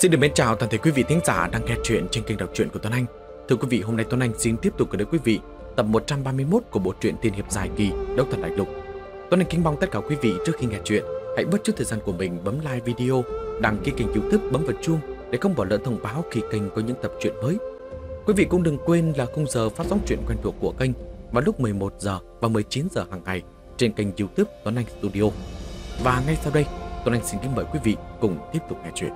Xin được mến chào toàn thể quý vị thính giả đang nghe chuyện trên kênh đọc truyện của Tuấn Anh. Thưa quý vị, hôm nay Tuấn Anh xin tiếp tục gửi đến quý vị tập 131 của bộ truyện tiên hiệp dài kỳ Đấu Thần Đại Lục. Tuấn Anh kính mong tất cả quý vị trước khi nghe chuyện, hãy bớt chút thời gian của mình bấm like video, đăng ký kênh YouTube, bấm vào chuông để không bỏ lỡ thông báo khi kênh có những tập truyện mới. Quý vị cũng đừng quên là khung giờ phát sóng truyện quen thuộc của kênh vào lúc 11 giờ và 19 giờ hàng ngày trên kênh YouTube Tuấn Anh Studio. Và ngay sau đây, Tuấn Anh xin kính mời quý vị cùng tiếp tục nghe chuyện.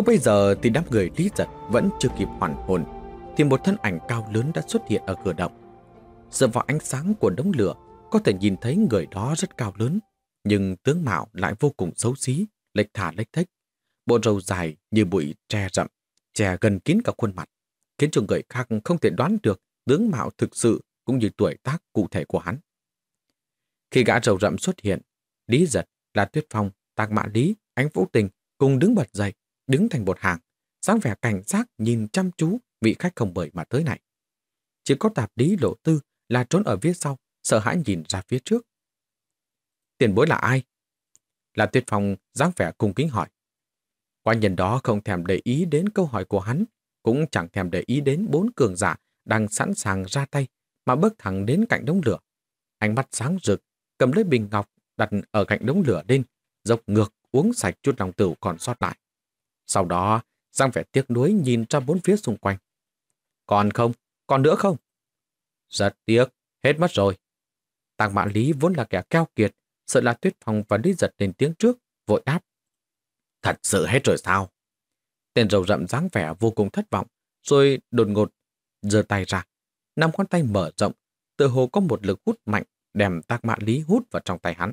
Lúc bây giờ thì đám người lý giật vẫn chưa kịp hoàn hồn, thì một thân ảnh cao lớn đã xuất hiện ở cửa động. Dựa vào ánh sáng của đống lửa, có thể nhìn thấy người đó rất cao lớn, nhưng tướng mạo lại vô cùng xấu xí, lệch thả lệch thách. Bộ râu dài như bụi tre rậm, che gần kín cả khuôn mặt, khiến cho người khác không thể đoán được tướng mạo thực sự cũng như tuổi tác cụ thể của hắn. Khi gã râu rậm xuất hiện, Lý Giật, là Tuyết Phong, Tạc Mã Lý, Ánh Vũ Tình cùng đứng bật dậy, đứng thành một hàng, dáng vẻ cảnh giác nhìn chăm chú vị khách không bởi mà tới này. Chỉ có tạp lý lộ tư là trốn ở phía sau, sợ hãi nhìn ra phía trước. Tiền bối là ai? Là tuyệt phong dáng vẻ cung kính hỏi. Quan nhân đó không thèm để ý đến câu hỏi của hắn, cũng chẳng thèm để ý đến bốn cường giả đang sẵn sàng ra tay mà bước thẳng đến cạnh đống lửa. Ánh mắt sáng rực, cầm lấy bình ngọc đặt ở cạnh đống lửa lên, dốc ngược uống sạch chút lòng tửu còn sót lại. Sau đó, Giang vẻ tiếc nuối nhìn ra bốn phía xung quanh. Còn không? Còn nữa không? giật tiếc, hết mất rồi. Tàng mạng Lý vốn là kẻ keo kiệt, sợ là Tuyết Phong và Lý Giật lên tiếng trước, vội đáp. Thật sự hết rồi sao? Tên rầu rậm dáng vẻ vô cùng thất vọng, rồi đột ngột giơ tay ra. Năm ngón tay mở rộng, tự hồ có một lực hút mạnh đem Tạc mạng Lý hút vào trong tay hắn.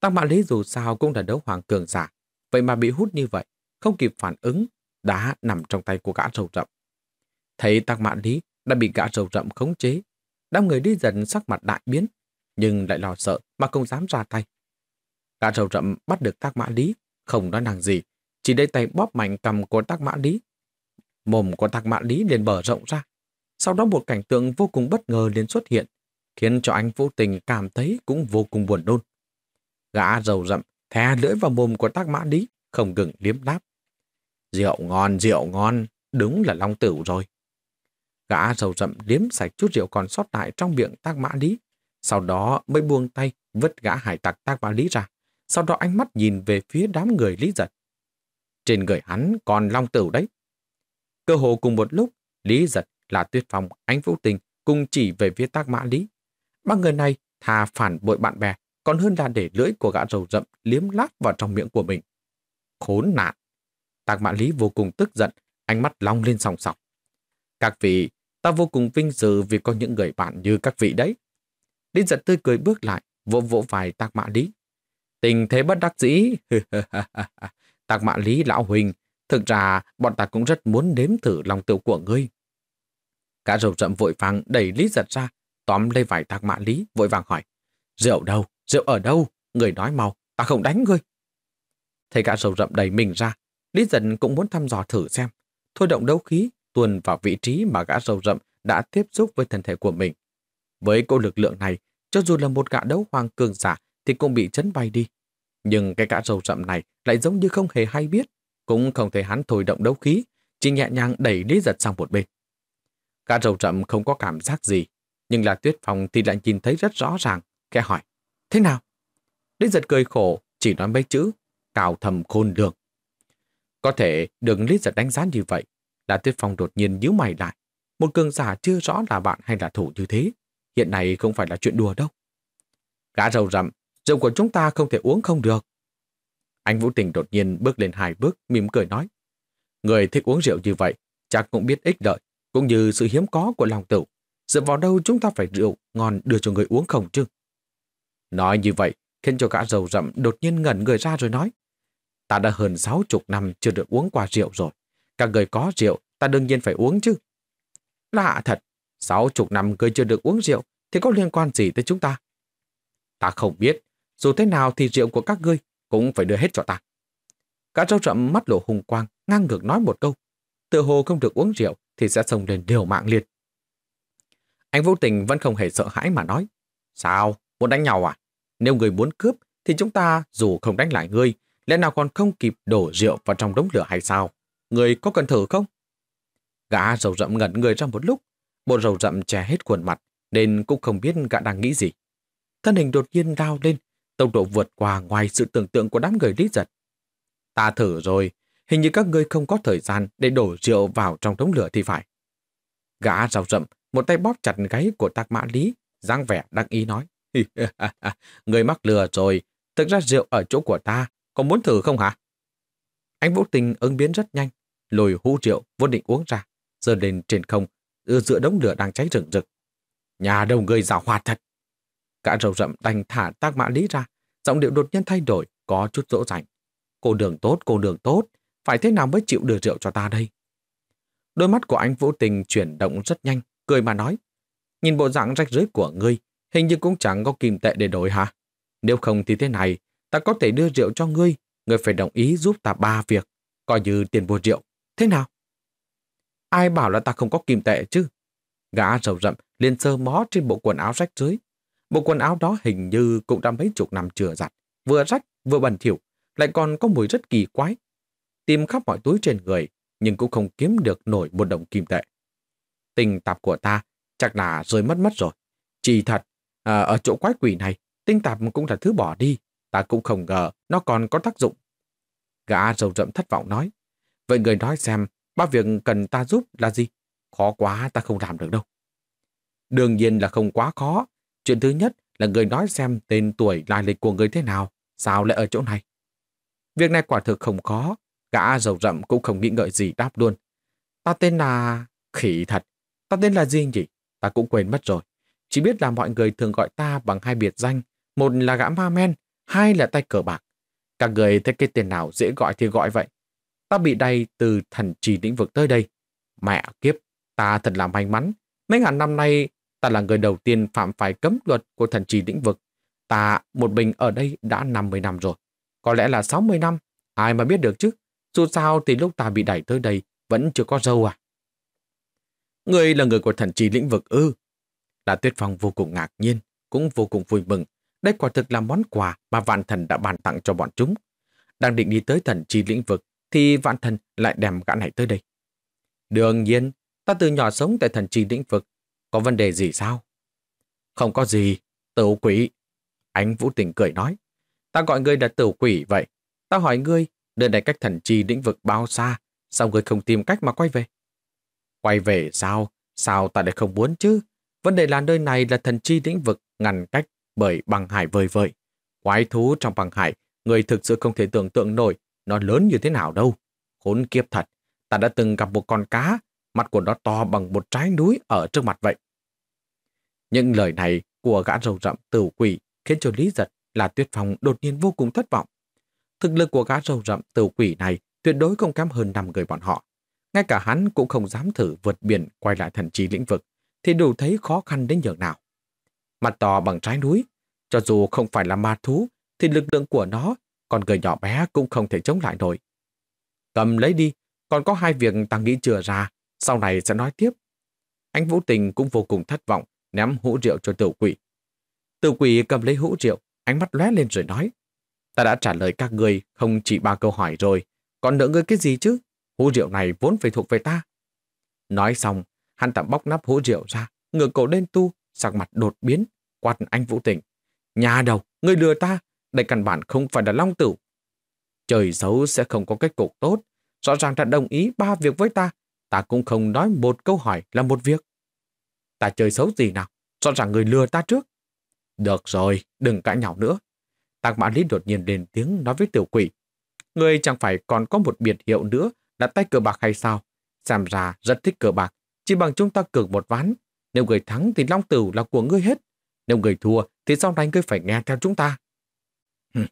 Tạc mạng Lý dù sao cũng là đấu hoàng cường giả, vậy mà bị hút như vậy, không kịp phản ứng, đá nằm trong tay của gã râu rậm. Thấy tạc mạn lý đã bị gã râu rậm khống chế, đám người đi dần sắc mặt đại biến, nhưng lại lo sợ mà không dám ra tay. Gã râu rậm bắt được tác mã lý, không nói năng gì, chỉ đây tay bóp mạnh cầm của tác mã lý. Mồm của tác mã lý liền bở rộng ra. Sau đó một cảnh tượng vô cùng bất ngờ liền xuất hiện, khiến cho anh vô tình cảm thấy cũng vô cùng buồn nôn. Gã râu rậm thè lưỡi vào mồm của tác mã lý, không ngừng liếm đáp Rượu ngon, rượu ngon, đúng là long tửu rồi. Gã dầu rậm liếm sạch chút rượu còn sót lại trong miệng tác mã lý. Sau đó mới buông tay vứt gã hải tặc tác mã lý ra. Sau đó ánh mắt nhìn về phía đám người lý giật. Trên người hắn còn long tửu đấy. Cơ hồ cùng một lúc, lý giật là tuyết phong, ánh vũ tình cùng chỉ về phía tác mã lý. Ba người này thà phản bội bạn bè còn hơn là để lưỡi của gã rầu rậm liếm lát vào trong miệng của mình. Khốn nạn! Tạc Mạn Lý vô cùng tức giận, ánh mắt long lên sòng sọc. Các vị, ta vô cùng vinh dự vì có những người bạn như các vị đấy. Đinh giật tươi cười bước lại, vỗ vỗ vài Tạc Mạn Lý. Tình thế bất đắc dĩ. tạc Mạn Lý lão huynh, thực ra bọn ta cũng rất muốn nếm thử lòng tiểu của ngươi. Cả rầu rậm vội vàng đẩy Lý giật ra, tóm lấy vài Tạc Mạn Lý vội vàng hỏi. Rượu đâu? Rượu ở đâu? Người nói mau, ta không đánh ngươi. Thấy cả rầu rậm đầy mình ra, Lý giận cũng muốn thăm dò thử xem. Thôi động đấu khí tuôn vào vị trí mà gã râu rậm đã tiếp xúc với thân thể của mình. Với cô lực lượng này, cho dù là một gã đấu hoàng cường giả thì cũng bị chấn bay đi. Nhưng cái gã râu rậm này lại giống như không hề hay biết, cũng không thể hắn thôi động đấu khí, chỉ nhẹ nhàng đẩy Lý giật sang một bên. Gã râu rậm không có cảm giác gì, nhưng là tuyết phòng thì lại nhìn thấy rất rõ ràng, kẻ hỏi, thế nào? Lý giật cười khổ, chỉ nói mấy chữ, cào thầm khôn đường. Có thể đừng lý giật đánh giá như vậy. Là tuyết phong đột nhiên nhíu mày lại. Một cường giả chưa rõ là bạn hay là thủ như thế. Hiện này không phải là chuyện đùa đâu. Gã rầu rậm, rượu của chúng ta không thể uống không được. Anh Vũ Tình đột nhiên bước lên hai bước, mỉm cười nói. Người thích uống rượu như vậy, chắc cũng biết ích đợi, cũng như sự hiếm có của lòng tửu. Dựa vào đâu chúng ta phải rượu ngon đưa cho người uống không chứ? Nói như vậy, khiến cho gã rầu rậm đột nhiên ngẩn người ra rồi nói. Ta đã hơn sáu chục năm chưa được uống qua rượu rồi. Các người có rượu, ta đương nhiên phải uống chứ. Lạ thật, sáu chục năm người chưa được uống rượu thì có liên quan gì tới chúng ta? Ta không biết, dù thế nào thì rượu của các ngươi cũng phải đưa hết cho ta. Cả râu rậm mắt lộ hùng quang, ngang ngược nói một câu. Tự hồ không được uống rượu thì sẽ xông lên điều mạng liệt. Anh vô tình vẫn không hề sợ hãi mà nói. Sao? Muốn đánh nhau à? Nếu người muốn cướp thì chúng ta dù không đánh lại ngươi Lẽ nào còn không kịp đổ rượu vào trong đống lửa hay sao? Người có cần thử không? Gã rầu rậm ngẩn người ra một lúc, bộ rầu rậm che hết khuôn mặt, nên cũng không biết gã đang nghĩ gì. Thân hình đột nhiên lao lên, tốc độ vượt qua ngoài sự tưởng tượng của đám người lý giật. Ta thử rồi, hình như các ngươi không có thời gian để đổ rượu vào trong đống lửa thì phải. Gã rào rậm, một tay bóp chặt gáy của tạc mã lý, dáng vẻ đắc ý nói. người mắc lừa rồi, thực ra rượu ở chỗ của ta còn muốn thử không hả? Anh Vũ Tình ứng biến rất nhanh, lồi hũ rượu vốn định uống ra, giờ lên trên không, giữa đống lửa đang cháy rừng rực. Nhà đầu người giả hoạt thật. Cả râu rậm đành thả tác mã lý ra, giọng điệu đột nhiên thay đổi, có chút dỗ dành. Cô đường tốt, cô đường tốt, phải thế nào mới chịu đưa rượu cho ta đây? Đôi mắt của anh Vũ Tình chuyển động rất nhanh, cười mà nói. Nhìn bộ dạng rách rưới của ngươi, hình như cũng chẳng có kìm tệ để đổi hả? Nếu không thì thế này, ta có thể đưa rượu cho ngươi, ngươi phải đồng ý giúp ta ba việc, coi như tiền mua rượu. Thế nào? Ai bảo là ta không có kim tệ chứ? Gã rầu rậm liền sơ mó trên bộ quần áo rách dưới. Bộ quần áo đó hình như cũng đã mấy chục năm chưa giặt, vừa rách vừa bẩn thỉu, lại còn có mùi rất kỳ quái. Tìm khắp mọi túi trên người, nhưng cũng không kiếm được nổi một đồng kim tệ. Tình tạp của ta chắc là rơi mất mất rồi. Chỉ thật, à, ở chỗ quái quỷ này, tinh tạp cũng là thứ bỏ đi, ta cũng không ngờ nó còn có tác dụng. Gã rầu rậm thất vọng nói, vậy người nói xem, ba việc cần ta giúp là gì? Khó quá ta không làm được đâu. Đương nhiên là không quá khó. Chuyện thứ nhất là người nói xem tên tuổi lai lịch của người thế nào, sao lại ở chỗ này. Việc này quả thực không khó, gã rầu rậm cũng không nghĩ ngợi gì đáp luôn. Ta tên là... khỉ thật, ta tên là gì nhỉ? Ta cũng quên mất rồi. Chỉ biết là mọi người thường gọi ta bằng hai biệt danh, một là gã ma men, hai là tay cờ bạc. Các người thấy cái tên nào dễ gọi thì gọi vậy. Ta bị đầy từ thần trì lĩnh vực tới đây. Mẹ kiếp, ta thật là may mắn. Mấy ngàn năm nay, ta là người đầu tiên phạm phải cấm luật của thần trì lĩnh vực. Ta một mình ở đây đã 50 năm rồi. Có lẽ là 60 năm, ai mà biết được chứ. Dù sao thì lúc ta bị đẩy tới đây vẫn chưa có dâu à. Người là người của thần trì lĩnh vực ư. Ừ. Là Tuyết Phong vô cùng ngạc nhiên, cũng vô cùng vui mừng đây quả thực là món quà mà vạn thần đã bàn tặng cho bọn chúng. Đang định đi tới thần chi lĩnh vực, thì vạn thần lại đem gã này tới đây. Đương nhiên, ta từ nhỏ sống tại thần chi lĩnh vực. Có vấn đề gì sao? Không có gì, tử quỷ. Ánh Vũ Tình cười nói. Ta gọi ngươi là tử quỷ vậy. Ta hỏi ngươi, nơi này cách thần chi lĩnh vực bao xa, sao ngươi không tìm cách mà quay về? Quay về sao? Sao ta lại không muốn chứ? Vấn đề là nơi này là thần chi lĩnh vực ngăn cách bởi băng hải vơi vợi. Quái thú trong băng hải, người thực sự không thể tưởng tượng nổi nó lớn như thế nào đâu. Khốn kiếp thật, ta đã từng gặp một con cá, mặt của nó to bằng một trái núi ở trước mặt vậy. Những lời này của gã râu rậm tử quỷ khiến cho Lý Giật là tuyệt Phong đột nhiên vô cùng thất vọng. Thực lực của gã râu rậm tử quỷ này tuyệt đối không kém hơn 5 người bọn họ. Ngay cả hắn cũng không dám thử vượt biển quay lại thần trí lĩnh vực, thì đủ thấy khó khăn đến nhường nào mặt to bằng trái núi. Cho dù không phải là ma thú, thì lực lượng của nó, còn người nhỏ bé cũng không thể chống lại nổi. Cầm lấy đi, còn có hai việc ta nghĩ chưa ra, sau này sẽ nói tiếp. Anh Vũ Tình cũng vô cùng thất vọng, ném hũ rượu cho tiểu quỷ. Tiểu quỷ cầm lấy hũ rượu, ánh mắt lóe lên rồi nói. Ta đã trả lời các người không chỉ ba câu hỏi rồi, còn nợ ngươi cái gì chứ? Hũ rượu này vốn phải thuộc về ta. Nói xong, hắn tạm bóc nắp hũ rượu ra, ngửa cổ lên tu, sắc mặt đột biến, quát anh Vũ Tịnh. Nhà đầu, ngươi lừa ta, đây căn bản không phải là long tử. Trời xấu sẽ không có kết cục tốt, rõ ràng đã đồng ý ba việc với ta, ta cũng không nói một câu hỏi là một việc. Ta chơi xấu gì nào, rõ ràng người lừa ta trước. Được rồi, đừng cãi nhau nữa. Tạc Mã Lý đột nhiên lên tiếng nói với tiểu quỷ. Ngươi chẳng phải còn có một biệt hiệu nữa đặt tay cờ bạc hay sao? Xem ra rất thích cờ bạc, chỉ bằng chúng ta cược một ván, nếu người thắng thì Long Tử là của ngươi hết. Nếu người thua thì sau này ngươi phải nghe theo chúng ta.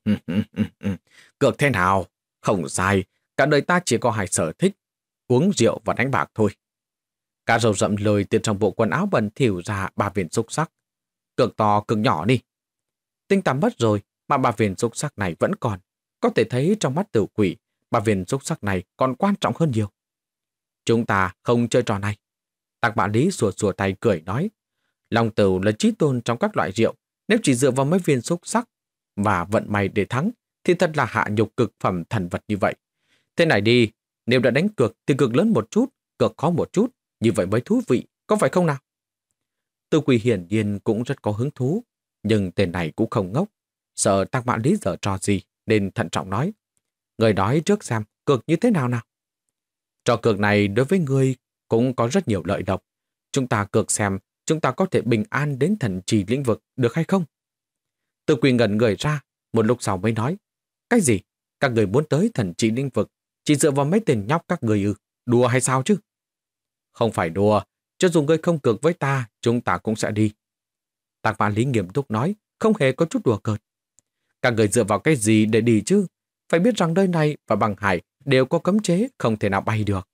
Cược thế nào? Không sai. Cả đời ta chỉ có hai sở thích. Uống rượu và đánh bạc thôi. Cả râu rậm lời từ trong bộ quần áo bẩn thỉu ra ba viên xúc sắc. Cược to cược nhỏ đi. Tinh tắm mất rồi mà ba viên xúc sắc này vẫn còn. Có thể thấy trong mắt tử quỷ, ba viên xúc sắc này còn quan trọng hơn nhiều. Chúng ta không chơi trò này. Ác bạ lý sùa sùa tay cười nói, Long tử là trí tôn trong các loại rượu, nếu chỉ dựa vào mấy viên xúc sắc và vận may để thắng, thì thật là hạ nhục cực phẩm thần vật như vậy. Thế này đi, nếu đã đánh cược thì cược lớn một chút, cược khó một chút, như vậy mới thú vị, có phải không nào? Tư Quỳ hiển nhiên cũng rất có hứng thú, nhưng tên này cũng không ngốc, sợ Tăng Mã Lý giờ trò gì, nên thận trọng nói. Người nói trước xem, cược như thế nào nào? Trò cược này đối với người cũng có rất nhiều lợi độc. Chúng ta cược xem chúng ta có thể bình an đến thần trì lĩnh vực được hay không? Từ Quỳ ngẩn người ra, một lúc sau mới nói. Cái gì? Các người muốn tới thần trì lĩnh vực chỉ dựa vào mấy tiền nhóc các người ư? Đùa hay sao chứ? Không phải đùa, cho dù người không cược với ta, chúng ta cũng sẽ đi. Tạc Vạn Lý nghiêm túc nói, không hề có chút đùa cợt. Các người dựa vào cái gì để đi chứ? Phải biết rằng nơi này và bằng hải đều có cấm chế không thể nào bay được.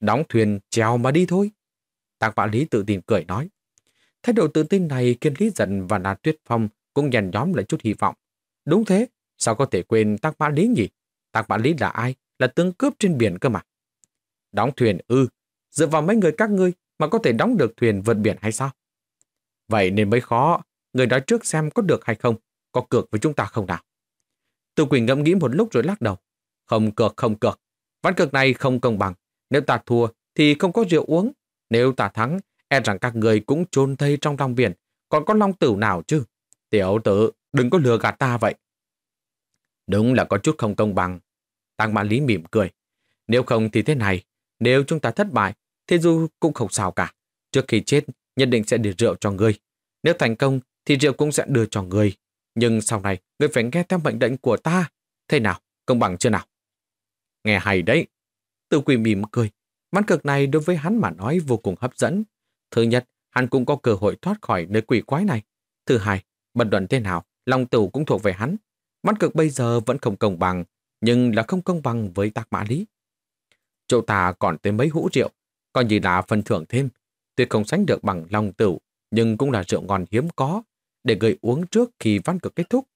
Đóng thuyền trèo mà đi thôi. Tạc vạn lý tự tin cười nói. Thái độ tự tin này kiên lý giận và là tuyết phong cũng nhằn nhóm lại chút hy vọng. Đúng thế, sao có thể quên Tạc vạn Lý nhỉ? Tạc vạn Lý là ai? Là tướng cướp trên biển cơ mà. Đóng thuyền ư, dựa vào mấy người các ngươi mà có thể đóng được thuyền vượt biển hay sao? Vậy nên mới khó, người nói trước xem có được hay không, có cược với chúng ta không nào? Từ Quỳnh ngẫm nghĩ một lúc rồi lắc đầu. Không cược, không cược. Ván cược này không công bằng, nếu ta thua thì không có rượu uống. Nếu ta thắng, e rằng các người cũng chôn thây trong lòng biển. Còn có long tử nào chứ? Tiểu tử, đừng có lừa gạt ta vậy. Đúng là có chút không công bằng. Tăng Mã Lý mỉm cười. Nếu không thì thế này, nếu chúng ta thất bại, thì dù cũng không sao cả. Trước khi chết, nhất định sẽ đưa rượu cho ngươi. Nếu thành công, thì rượu cũng sẽ đưa cho ngươi. Nhưng sau này, ngươi phải nghe theo mệnh lệnh của ta. Thế nào, công bằng chưa nào? Nghe hay đấy. Tử quỷ mỉm cười. ván cực này đối với hắn mà nói vô cùng hấp dẫn. Thứ nhất, hắn cũng có cơ hội thoát khỏi nơi quỷ quái này. Thứ hai, bất luận thế nào, lòng tử cũng thuộc về hắn. ván cực bây giờ vẫn không công bằng, nhưng là không công bằng với tác mã lý. Chỗ ta còn tới mấy hũ rượu, còn gì là phần thưởng thêm. tuyệt không sánh được bằng lòng tử, nhưng cũng là rượu ngon hiếm có, để gửi uống trước khi ván cực kết thúc.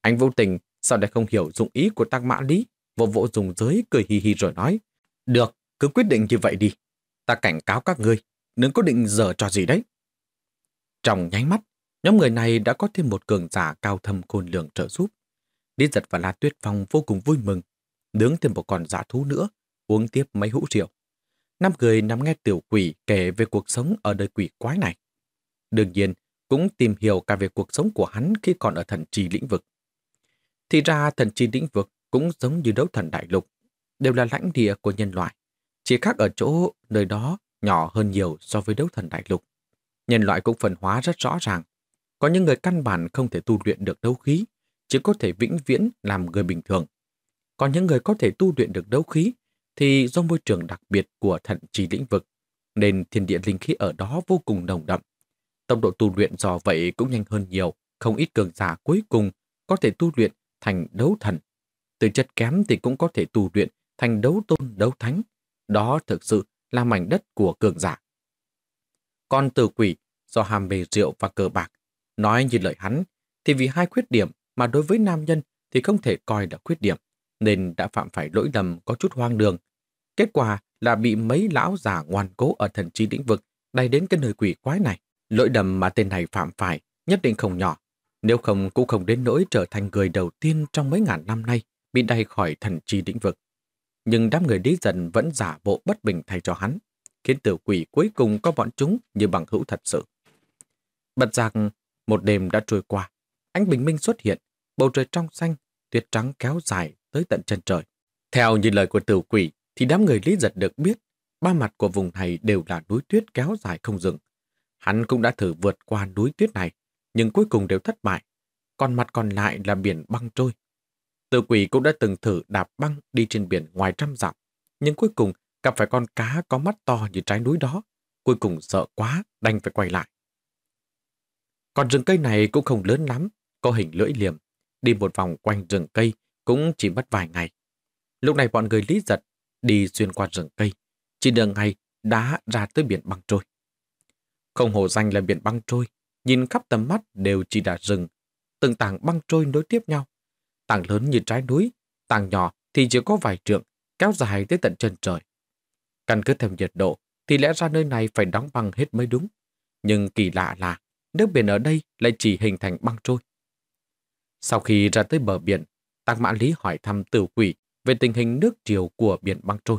Anh vô tình sao lại không hiểu dụng ý của tác mã lý? Vô vỗ dùng giới cười hì hì rồi nói. Được, cứ quyết định như vậy đi. Ta cảnh cáo các ngươi, đừng có định dở trò gì đấy. Trong nháy mắt, nhóm người này đã có thêm một cường giả cao thâm khôn lường trợ giúp. Lý giật và La Tuyết Phong vô cùng vui mừng, nướng thêm một con giả thú nữa, uống tiếp mấy hũ rượu. Năm người nằm nghe tiểu quỷ kể về cuộc sống ở đời quỷ quái này. Đương nhiên, cũng tìm hiểu cả về cuộc sống của hắn khi còn ở thần trì lĩnh vực. Thì ra thần trì lĩnh vực cũng giống như đấu thần đại lục, đều là lãnh địa của nhân loại. Chỉ khác ở chỗ nơi đó nhỏ hơn nhiều so với đấu thần đại lục. Nhân loại cũng phân hóa rất rõ ràng. Có những người căn bản không thể tu luyện được đấu khí, chỉ có thể vĩnh viễn làm người bình thường. Còn những người có thể tu luyện được đấu khí thì do môi trường đặc biệt của thận trì lĩnh vực, nên thiên địa linh khí ở đó vô cùng nồng đậm. Tốc độ tu luyện do vậy cũng nhanh hơn nhiều, không ít cường giả cuối cùng có thể tu luyện thành đấu thần từ chất kém thì cũng có thể tu luyện thành đấu tôn đấu thánh. Đó thực sự là mảnh đất của cường giả. Còn tử quỷ do ham mê rượu và cờ bạc, nói như lời hắn, thì vì hai khuyết điểm mà đối với nam nhân thì không thể coi là khuyết điểm, nên đã phạm phải lỗi lầm có chút hoang đường. Kết quả là bị mấy lão già ngoan cố ở thần chi lĩnh vực đầy đến cái nơi quỷ quái này. Lỗi đầm mà tên này phạm phải nhất định không nhỏ, nếu không cũng không đến nỗi trở thành người đầu tiên trong mấy ngàn năm nay bị đẩy khỏi thần chi lĩnh vực. Nhưng đám người lý dần vẫn giả bộ bất bình thay cho hắn, khiến tiểu quỷ cuối cùng có bọn chúng như bằng hữu thật sự. Bật rằng, một đêm đã trôi qua, ánh bình minh xuất hiện, bầu trời trong xanh, tuyết trắng kéo dài tới tận chân trời. Theo như lời của tiểu quỷ, thì đám người lý giật được biết, ba mặt của vùng này đều là núi tuyết kéo dài không dừng. Hắn cũng đã thử vượt qua núi tuyết này, nhưng cuối cùng đều thất bại. Còn mặt còn lại là biển băng trôi, Tử quỷ cũng đã từng thử đạp băng đi trên biển ngoài trăm dặm, nhưng cuối cùng gặp phải con cá có mắt to như trái núi đó, cuối cùng sợ quá đành phải quay lại. Còn rừng cây này cũng không lớn lắm, có hình lưỡi liềm, đi một vòng quanh rừng cây cũng chỉ mất vài ngày. Lúc này bọn người lý giật đi xuyên qua rừng cây, chỉ đường ngày đã ra tới biển băng trôi. Không hồ danh là biển băng trôi, nhìn khắp tầm mắt đều chỉ là rừng, từng tảng băng trôi nối tiếp nhau, tảng lớn như trái núi, tảng nhỏ thì chỉ có vài trượng, kéo dài tới tận chân trời. Căn cứ theo nhiệt độ thì lẽ ra nơi này phải đóng băng hết mới đúng. Nhưng kỳ lạ là nước biển ở đây lại chỉ hình thành băng trôi. Sau khi ra tới bờ biển, Tăng Mã Lý hỏi thăm tử quỷ về tình hình nước triều của biển băng trôi,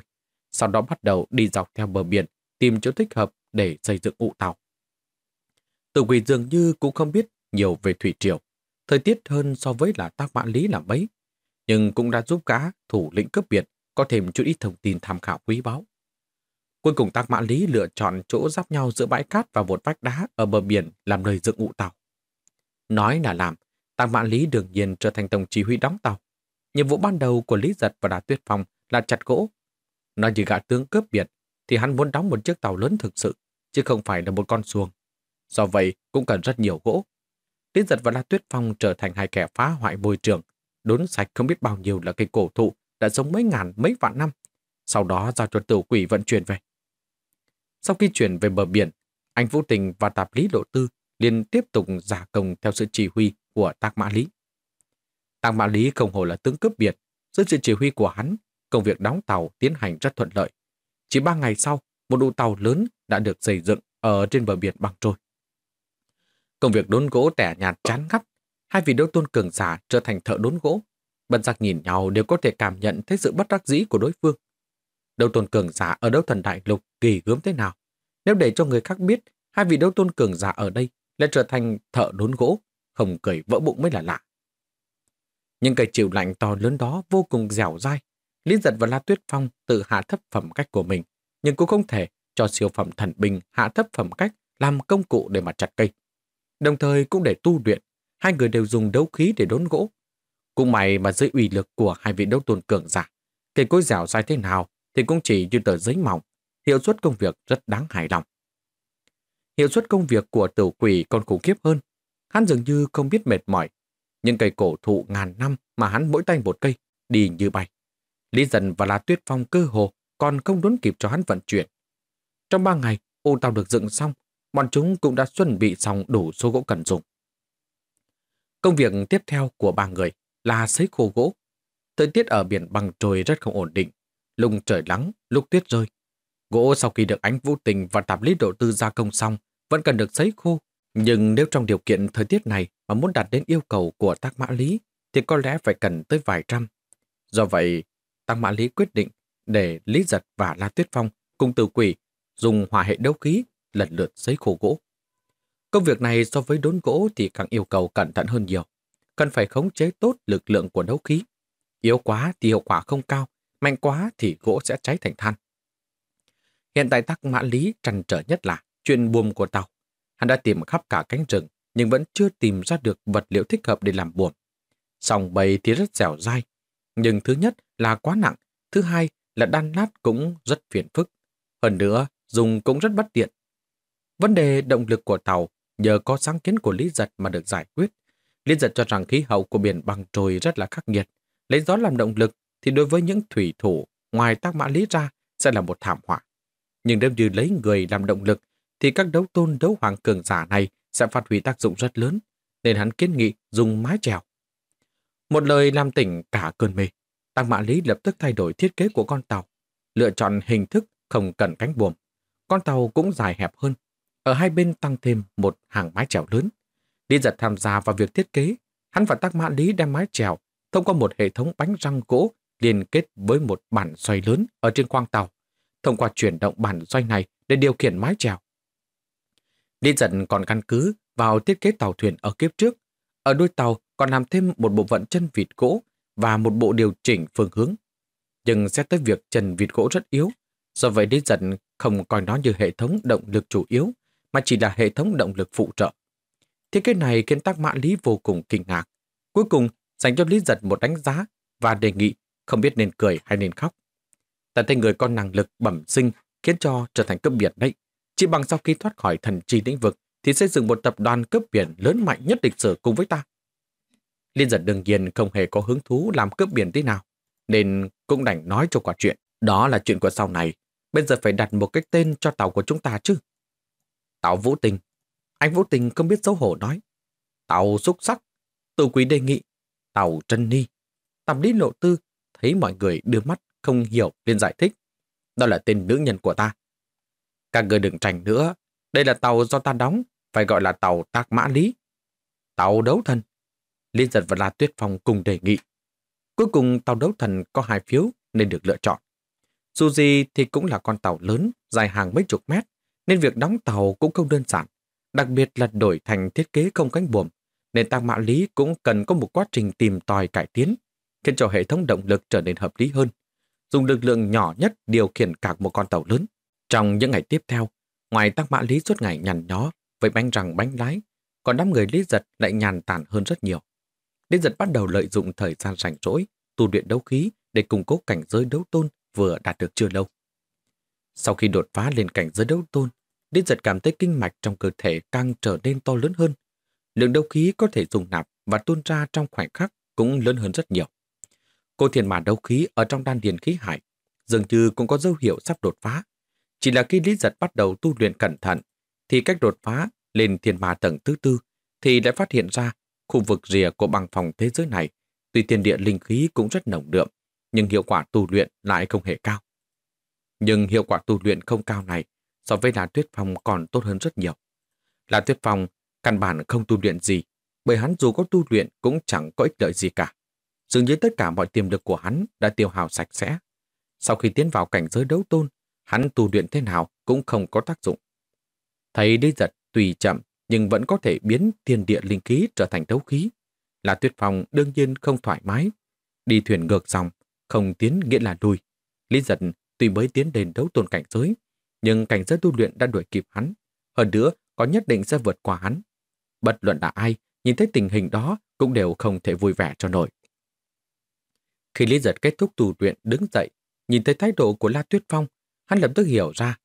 sau đó bắt đầu đi dọc theo bờ biển tìm chỗ thích hợp để xây dựng ụ tàu. Tử quỷ dường như cũng không biết nhiều về thủy triều, thời tiết hơn so với là tác mã lý làm mấy, nhưng cũng đã giúp cá thủ lĩnh cấp biệt có thêm chút ít thông tin tham khảo quý báu. Cuối cùng tác mã lý lựa chọn chỗ giáp nhau giữa bãi cát và một vách đá ở bờ biển làm nơi dựng ngụ tàu. Nói là làm, tác Mã Lý đương nhiên trở thành tổng chỉ huy đóng tàu. Nhiệm vụ ban đầu của Lý Giật và Đà Tuyết Phong là chặt gỗ. Nói như gã tướng cướp biệt, thì hắn muốn đóng một chiếc tàu lớn thực sự, chứ không phải là một con xuồng. Do vậy, cũng cần rất nhiều gỗ. Lý Giật và La Tuyết Phong trở thành hai kẻ phá hoại môi trường, đốn sạch không biết bao nhiêu là cây cổ thụ đã sống mấy ngàn mấy vạn năm, sau đó giao cho tử quỷ vận chuyển về. Sau khi chuyển về bờ biển, anh Vũ Tình và tạp lý Lộ Tư liền tiếp tục giả công theo sự chỉ huy của Tạc Mã Lý. Tạc Mã Lý không hồ là tướng cướp biển, dưới sự chỉ huy của hắn, công việc đóng tàu tiến hành rất thuận lợi. Chỉ ba ngày sau, một đội tàu lớn đã được xây dựng ở trên bờ biển băng trôi. Công việc đốn gỗ tẻ nhạt chán ngắt. Hai vị đấu tôn cường giả trở thành thợ đốn gỗ. bận giặc nhìn nhau đều có thể cảm nhận thấy sự bất đắc dĩ của đối phương. Đấu tôn cường giả ở đấu thần đại lục kỳ gớm thế nào? Nếu để cho người khác biết, hai vị đấu tôn cường giả ở đây lại trở thành thợ đốn gỗ, không cười vỡ bụng mới là lạ. Nhưng cây chịu lạnh to lớn đó vô cùng dẻo dai. Lý giật và La Tuyết Phong tự hạ thấp phẩm cách của mình, nhưng cũng không thể cho siêu phẩm thần binh hạ thấp phẩm cách làm công cụ để mà chặt cây đồng thời cũng để tu luyện. Hai người đều dùng đấu khí để đốn gỗ. Cũng may mà dưới uy lực của hai vị đấu tôn cường giả, cây cối dẻo dài thế nào thì cũng chỉ như tờ giấy mỏng, hiệu suất công việc rất đáng hài lòng. Hiệu suất công việc của tử quỷ còn khủng khiếp hơn. Hắn dường như không biết mệt mỏi. nhưng cây cổ thụ ngàn năm mà hắn mỗi tay một cây, đi như bay. Lý dần và là tuyết phong cơ hồ còn không đốn kịp cho hắn vận chuyển. Trong ba ngày, ô tàu được dựng xong bọn chúng cũng đã chuẩn bị xong đủ số gỗ cần dùng. Công việc tiếp theo của ba người là sấy khô gỗ. Thời tiết ở biển băng trôi rất không ổn định, lùng trời lắng, lúc tuyết rơi. Gỗ sau khi được ánh vũ tình và tạp lý độ tư gia công xong vẫn cần được sấy khô. Nhưng nếu trong điều kiện thời tiết này mà muốn đạt đến yêu cầu của tác mã lý thì có lẽ phải cần tới vài trăm. Do vậy, Tăng Mã Lý quyết định để Lý Giật và La Tuyết Phong cùng từ quỷ dùng hòa hệ đấu khí lần lượt giấy khô gỗ. Công việc này so với đốn gỗ thì càng yêu cầu cẩn thận hơn nhiều. Cần phải khống chế tốt lực lượng của đấu khí. Yếu quá thì hiệu quả không cao, mạnh quá thì gỗ sẽ cháy thành than. Hiện tại tắc mã lý trăn trở nhất là chuyện buồm của tàu. Hắn đã tìm khắp cả cánh rừng, nhưng vẫn chưa tìm ra được vật liệu thích hợp để làm buồm. Sòng bầy thì rất dẻo dai, nhưng thứ nhất là quá nặng, thứ hai là đan lát cũng rất phiền phức. Hơn nữa, dùng cũng rất bất tiện Vấn đề động lực của tàu nhờ có sáng kiến của Lý Giật mà được giải quyết. Lý Giật cho rằng khí hậu của biển băng trôi rất là khắc nghiệt. Lấy gió làm động lực thì đối với những thủy thủ ngoài tác mã lý ra sẽ là một thảm họa. Nhưng nếu như lấy người làm động lực thì các đấu tôn đấu hoàng cường giả này sẽ phát huy tác dụng rất lớn, nên hắn kiến nghị dùng mái trèo. Một lời làm tỉnh cả cơn mê, Tăng Mã Lý lập tức thay đổi thiết kế của con tàu, lựa chọn hình thức không cần cánh buồm. Con tàu cũng dài hẹp hơn, ở hai bên tăng thêm một hàng mái chèo lớn. Lý giật tham gia vào việc thiết kế, hắn và tác mã lý đem mái chèo thông qua một hệ thống bánh răng gỗ liên kết với một bản xoay lớn ở trên khoang tàu, thông qua chuyển động bản xoay này để điều khiển mái chèo. Lý giật còn căn cứ vào thiết kế tàu thuyền ở kiếp trước. Ở đuôi tàu còn làm thêm một bộ phận chân vịt gỗ và một bộ điều chỉnh phương hướng. Nhưng xét tới việc chân vịt gỗ rất yếu, do vậy Lý giật không coi nó như hệ thống động lực chủ yếu, mà chỉ là hệ thống động lực phụ trợ. Thiết kế này khiến tác mã lý vô cùng kinh ngạc. Cuối cùng, dành cho Lý Giật một đánh giá và đề nghị không biết nên cười hay nên khóc. Ta thấy người con năng lực bẩm sinh khiến cho trở thành cướp biển đấy. Chỉ bằng sau khi thoát khỏi thần chi lĩnh vực thì xây dựng một tập đoàn cướp biển lớn mạnh nhất lịch sử cùng với ta. Liên giật đương nhiên không hề có hứng thú làm cướp biển tí nào, nên cũng đành nói cho quả chuyện. Đó là chuyện của sau này, bây giờ phải đặt một cái tên cho tàu của chúng ta chứ. Tào Vũ Tình. Anh Vũ Tình không biết xấu hổ nói. Tào xúc sắc. Tù quý đề nghị. Tào Trân Ni. Tạp lý lộ tư thấy mọi người đưa mắt không hiểu liền giải thích. Đó là tên nữ nhân của ta. Các người đừng tránh nữa. Đây là tàu do ta đóng. Phải gọi là tàu tác mã lý. Tàu đấu thần. Liên giật và La Tuyết Phong cùng đề nghị. Cuối cùng tàu đấu thần có hai phiếu nên được lựa chọn. Dù gì thì cũng là con tàu lớn, dài hàng mấy chục mét, nên việc đóng tàu cũng không đơn giản, đặc biệt là đổi thành thiết kế không cánh buồm, nên tăng mã lý cũng cần có một quá trình tìm tòi cải tiến, khiến cho hệ thống động lực trở nên hợp lý hơn, dùng lực lượng nhỏ nhất điều khiển cả một con tàu lớn. Trong những ngày tiếp theo, ngoài tăng mã lý suốt ngày nhằn nhó với bánh rằng bánh lái, còn đám người Lý Giật lại nhàn tản hơn rất nhiều. Lý Giật bắt đầu lợi dụng thời gian rảnh rỗi, tu luyện đấu khí để củng cố cảnh giới đấu tôn vừa đạt được chưa lâu. Sau khi đột phá lên cảnh giới đấu tôn, Đinh giật cảm thấy kinh mạch trong cơ thể càng trở nên to lớn hơn. Lượng đấu khí có thể dùng nạp và tuôn ra trong khoảnh khắc cũng lớn hơn rất nhiều. Cô thiền màn đấu khí ở trong đan điền khí hải, dường như cũng có dấu hiệu sắp đột phá. Chỉ là khi Lý Giật bắt đầu tu luyện cẩn thận, thì cách đột phá lên thiền ma tầng thứ tư thì lại phát hiện ra khu vực rìa của bằng phòng thế giới này, tuy thiên địa linh khí cũng rất nồng đượm, nhưng hiệu quả tu luyện lại không hề cao. Nhưng hiệu quả tu luyện không cao này so với là tuyết phong còn tốt hơn rất nhiều. Là tuyết phong căn bản không tu luyện gì, bởi hắn dù có tu luyện cũng chẳng có ích lợi gì cả. Dường như tất cả mọi tiềm lực của hắn đã tiêu hào sạch sẽ. Sau khi tiến vào cảnh giới đấu tôn, hắn tu luyện thế nào cũng không có tác dụng. Thấy Lý Giật tùy chậm nhưng vẫn có thể biến thiên địa linh khí trở thành đấu khí. Là tuyết phong đương nhiên không thoải mái. Đi thuyền ngược dòng, không tiến nghĩa là đuôi. Lý Giật tuy mới tiến đến đấu tôn cảnh giới, nhưng cảnh giới tu luyện đã đuổi kịp hắn, hơn nữa có nhất định sẽ vượt qua hắn. Bất luận là ai, nhìn thấy tình hình đó cũng đều không thể vui vẻ cho nổi. Khi Lý Giật kết thúc tu luyện đứng dậy, nhìn thấy thái độ của La Tuyết Phong, hắn lập tức hiểu ra,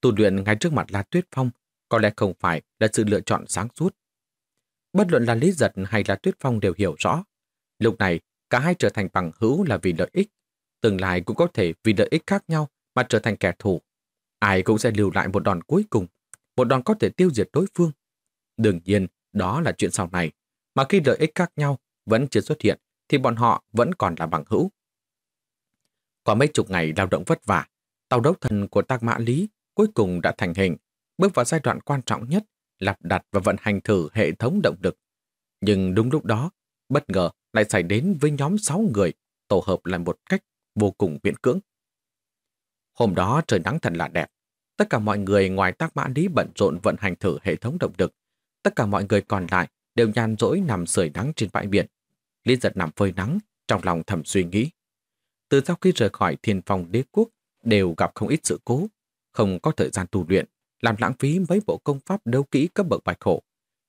tu luyện ngay trước mặt La Tuyết Phong có lẽ không phải là sự lựa chọn sáng suốt. Bất luận là Lý Giật hay là Tuyết Phong đều hiểu rõ. Lúc này, cả hai trở thành bằng hữu là vì lợi ích, tương lai cũng có thể vì lợi ích khác nhau mà trở thành kẻ thù ai cũng sẽ lưu lại một đòn cuối cùng, một đòn có thể tiêu diệt đối phương. Đương nhiên, đó là chuyện sau này, mà khi lợi ích khác nhau vẫn chưa xuất hiện, thì bọn họ vẫn còn là bằng hữu. Qua mấy chục ngày lao động vất vả, tàu đấu thần của Tác Mã Lý cuối cùng đã thành hình, bước vào giai đoạn quan trọng nhất, lắp đặt và vận hành thử hệ thống động lực. Nhưng đúng lúc đó, bất ngờ lại xảy đến với nhóm 6 người, tổ hợp lại một cách vô cùng miễn cưỡng. Hôm đó trời nắng thật là đẹp. Tất cả mọi người ngoài tác mã lý bận rộn vận hành thử hệ thống động lực. Tất cả mọi người còn lại đều nhàn rỗi nằm sưởi nắng trên bãi biển. Lý giật nằm phơi nắng, trong lòng thầm suy nghĩ. Từ sau khi rời khỏi thiên phong đế quốc, đều gặp không ít sự cố, không có thời gian tu luyện, làm lãng phí mấy bộ công pháp đấu kỹ cấp bậc bạch khổ.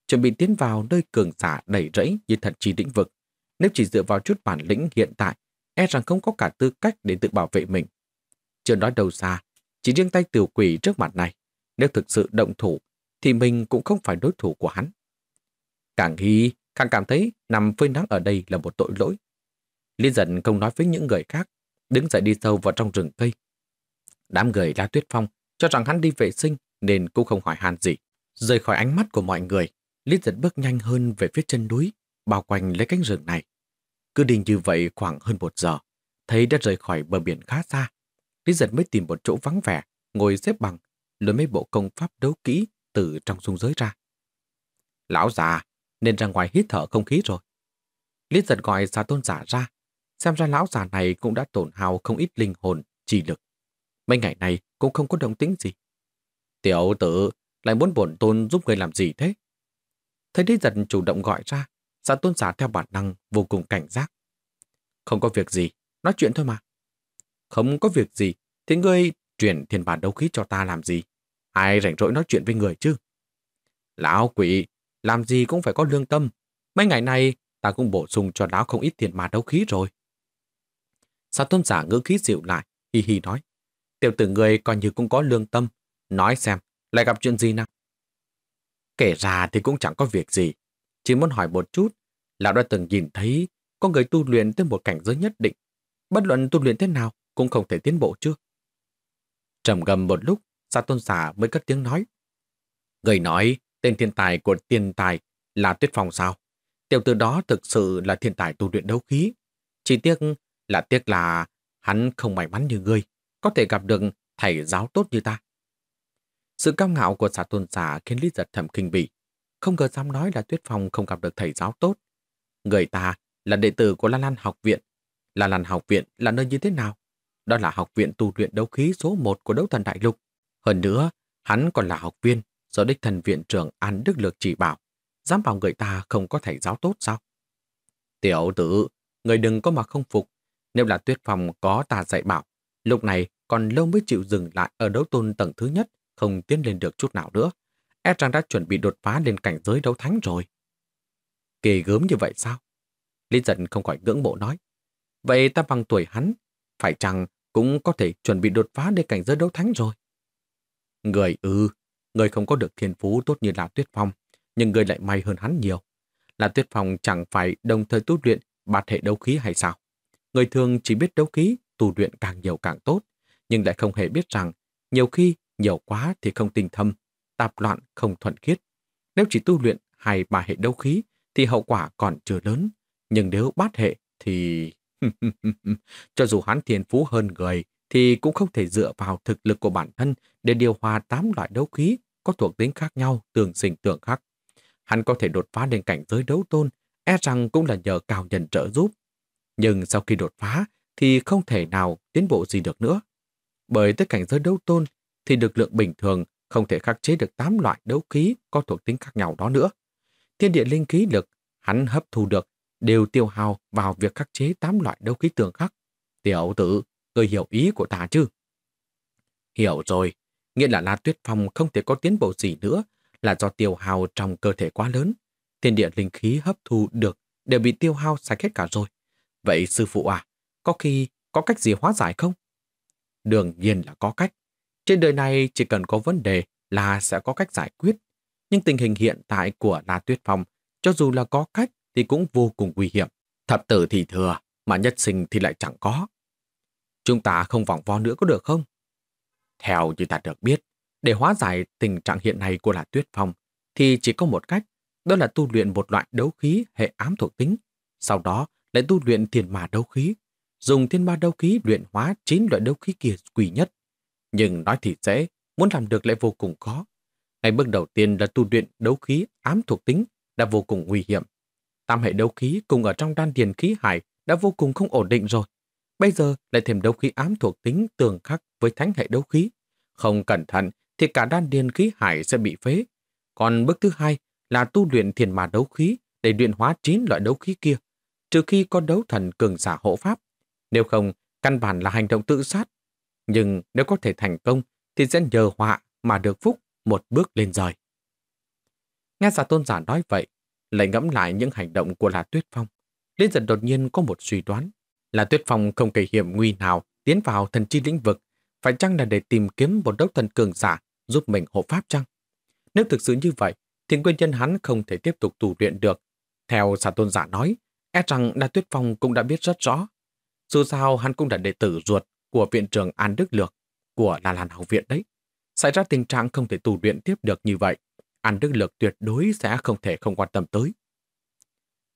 Chuẩn bị tiến vào nơi cường giả đầy rẫy như thần chi lĩnh vực. Nếu chỉ dựa vào chút bản lĩnh hiện tại, e rằng không có cả tư cách để tự bảo vệ mình. Chưa nói đâu xa, chỉ riêng tay tiểu quỷ trước mặt này, nếu thực sự động thủ, thì mình cũng không phải đối thủ của hắn. Càng hy, càng cảm thấy nằm phơi nắng ở đây là một tội lỗi. Liên dần không nói với những người khác, đứng dậy đi sâu vào trong rừng cây. Đám người La Tuyết Phong cho rằng hắn đi vệ sinh nên cũng không hỏi hàn gì. Rời khỏi ánh mắt của mọi người, liên Giật bước nhanh hơn về phía chân núi, bao quanh lấy cánh rừng này. Cứ đi như vậy khoảng hơn một giờ, thấy đã rời khỏi bờ biển khá xa, Lý giật mới tìm một chỗ vắng vẻ, ngồi xếp bằng, lấy mấy bộ công pháp đấu kỹ từ trong dung giới ra. Lão già, nên ra ngoài hít thở không khí rồi. Lý giật gọi xà tôn giả ra, xem ra lão già này cũng đã tổn hào không ít linh hồn, chỉ lực. Mấy ngày này cũng không có động tĩnh gì. Tiểu tử, lại muốn bổn tôn giúp người làm gì thế? Thấy Lý giật chủ động gọi ra, xà tôn giả theo bản năng vô cùng cảnh giác. Không có việc gì, nói chuyện thôi mà. Không có việc gì, thì ngươi chuyển thiền bản đấu khí cho ta làm gì? Ai rảnh rỗi nói chuyện với người chứ? Lão quỷ, làm gì cũng phải có lương tâm. Mấy ngày nay, ta cũng bổ sung cho lão không ít thiền bản đấu khí rồi. Sa tôn giả ngữ khí dịu lại, hi hi nói. Tiểu tử người coi như cũng có lương tâm. Nói xem, lại gặp chuyện gì nào? Kể ra thì cũng chẳng có việc gì. Chỉ muốn hỏi một chút, lão đã từng nhìn thấy có người tu luyện tới một cảnh giới nhất định. Bất luận tu luyện thế nào, cũng không thể tiến bộ chứ. Trầm gầm một lúc, Sa Tôn Giả mới cất tiếng nói. Người nói, tên thiên tài của thiên tài là Tuyết Phong sao? Tiểu tử đó thực sự là thiên tài tu luyện đấu khí. Chỉ tiếc là tiếc là hắn không may mắn như ngươi, có thể gặp được thầy giáo tốt như ta. Sự cao ngạo của Sa tôn giả khiến Lý Giật thầm kinh bỉ. Không ngờ dám nói là Tuyết Phong không gặp được thầy giáo tốt. Người ta là đệ tử của La Lan học viện. La Lan học viện là nơi như thế nào? Đó là học viện tu luyện đấu khí số 1 của đấu thần đại lục. Hơn nữa, hắn còn là học viên do đích thần viện trưởng An Đức Lược chỉ bảo. Dám bảo người ta không có thầy giáo tốt sao? Tiểu tử, người đừng có mà không phục. Nếu là tuyết phòng có ta dạy bảo, lúc này còn lâu mới chịu dừng lại ở đấu tôn tầng thứ nhất, không tiến lên được chút nào nữa. E rằng đã chuẩn bị đột phá lên cảnh giới đấu thánh rồi. Kỳ gớm như vậy sao? Lý giận không khỏi ngưỡng mộ nói. Vậy ta bằng tuổi hắn, phải chăng cũng có thể chuẩn bị đột phá để cảnh giới đấu thánh rồi. Người ư ừ, người không có được thiên phú tốt như là Tuyết Phong, nhưng người lại may hơn hắn nhiều. Là Tuyết Phong chẳng phải đồng thời tu luyện ba hệ đấu khí hay sao? Người thường chỉ biết đấu khí, tu luyện càng nhiều càng tốt, nhưng lại không hề biết rằng nhiều khi nhiều quá thì không tinh thâm, tạp loạn không thuận khiết. Nếu chỉ tu luyện hai ba hệ đấu khí thì hậu quả còn chưa lớn, nhưng nếu bát hệ thì... Cho dù hắn thiền phú hơn người, thì cũng không thể dựa vào thực lực của bản thân để điều hòa tám loại đấu khí có thuộc tính khác nhau, tường sinh tương khác. Hắn có thể đột phá đến cảnh giới đấu tôn, e rằng cũng là nhờ cao nhân trợ giúp. Nhưng sau khi đột phá thì không thể nào tiến bộ gì được nữa. Bởi tới cảnh giới đấu tôn thì lực lượng bình thường không thể khắc chế được tám loại đấu khí có thuộc tính khác nhau đó nữa. Thiên địa linh khí lực hắn hấp thu được đều tiêu hao vào việc khắc chế tám loại đấu khí tường khắc. Tiểu tử, người hiểu ý của ta chứ? Hiểu rồi, nghĩa là La Tuyết Phong không thể có tiến bộ gì nữa là do tiêu hao trong cơ thể quá lớn. Thiên địa linh khí hấp thu được đều bị tiêu hao sạch hết cả rồi. Vậy sư phụ à, có khi có cách gì hóa giải không? Đương nhiên là có cách. Trên đời này chỉ cần có vấn đề là sẽ có cách giải quyết. Nhưng tình hình hiện tại của La Tuyết Phong, cho dù là có cách thì cũng vô cùng nguy hiểm. Thập tử thì thừa, mà nhất sinh thì lại chẳng có. Chúng ta không vòng vo nữa có được không? Theo như ta được biết, để hóa giải tình trạng hiện nay của là tuyết phong, thì chỉ có một cách, đó là tu luyện một loại đấu khí hệ ám thuộc tính, sau đó lại tu luyện thiên ma đấu khí, dùng thiên ma đấu khí luyện hóa chín loại đấu khí kia quỷ nhất. Nhưng nói thì dễ, muốn làm được lại vô cùng khó. Ngay bước đầu tiên là tu luyện đấu khí ám thuộc tính đã vô cùng nguy hiểm, Tam hệ đấu khí cùng ở trong đan điền khí hải đã vô cùng không ổn định rồi. Bây giờ lại thêm đấu khí ám thuộc tính tường khắc với thánh hệ đấu khí. Không cẩn thận thì cả đan điền khí hải sẽ bị phế. Còn bước thứ hai là tu luyện thiền mà đấu khí để luyện hóa chín loại đấu khí kia, trừ khi có đấu thần cường giả hộ pháp. Nếu không, căn bản là hành động tự sát. Nhưng nếu có thể thành công thì sẽ nhờ họa mà được phúc một bước lên rời. Nghe giả tôn giả nói vậy, lại ngẫm lại những hành động của là tuyết phong. Lý giật đột nhiên có một suy đoán. Là tuyết phong không kể hiểm nguy nào tiến vào thần chi lĩnh vực. Phải chăng là để tìm kiếm một đốc thần cường giả giúp mình hộ pháp chăng? Nếu thực sự như vậy, thì nguyên nhân hắn không thể tiếp tục tù luyện được. Theo xà tôn giả nói, e rằng Đa Tuyết Phong cũng đã biết rất rõ. Dù sao hắn cũng là đệ tử ruột của viện trưởng An Đức Lược, của là làn học viện đấy. Xảy ra tình trạng không thể tù luyện tiếp được như vậy, An Đức Lực tuyệt đối sẽ không thể không quan tâm tới.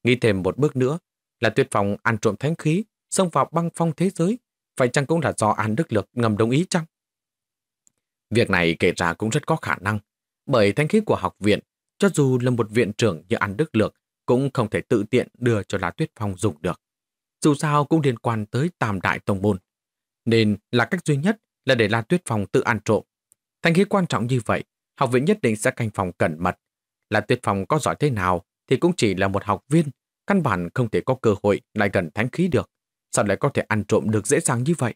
Nghĩ thêm một bước nữa là tuyệt phòng ăn trộm thánh khí, xông vào băng phong thế giới, phải chăng cũng là do An Đức Lực ngầm đồng ý chăng? Việc này kể ra cũng rất có khả năng, bởi thánh khí của học viện, cho dù là một viện trưởng như An Đức Lực, cũng không thể tự tiện đưa cho lá tuyết phong dùng được. Dù sao cũng liên quan tới tam đại tông môn, nên là cách duy nhất là để lá tuyết phong tự ăn trộm. Thánh khí quan trọng như vậy, học viện nhất định sẽ canh phòng cẩn mật. Là tuyệt phòng có giỏi thế nào thì cũng chỉ là một học viên, căn bản không thể có cơ hội lại gần thánh khí được. Sao lại có thể ăn trộm được dễ dàng như vậy?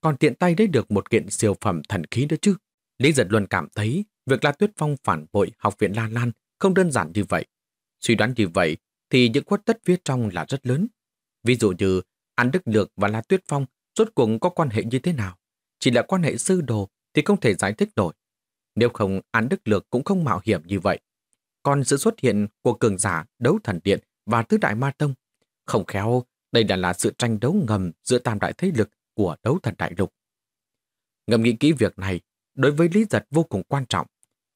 Còn tiện tay lấy được một kiện siêu phẩm thần khí nữa chứ. Lý giật luôn cảm thấy việc La Tuyết Phong phản bội học viện La Lan không đơn giản như vậy. Suy đoán như vậy thì những khuất tất phía trong là rất lớn. Ví dụ như An Đức Lược và La Tuyết Phong rốt cuộc có quan hệ như thế nào? Chỉ là quan hệ sư đồ thì không thể giải thích nổi. Nếu không, An Đức Lược cũng không mạo hiểm như vậy. Còn sự xuất hiện của cường giả đấu thần điện và tứ đại ma tông, không khéo, đây đã là sự tranh đấu ngầm giữa tam đại thế lực của đấu thần đại lục. Ngầm nghĩ kỹ việc này, đối với Lý Giật vô cùng quan trọng,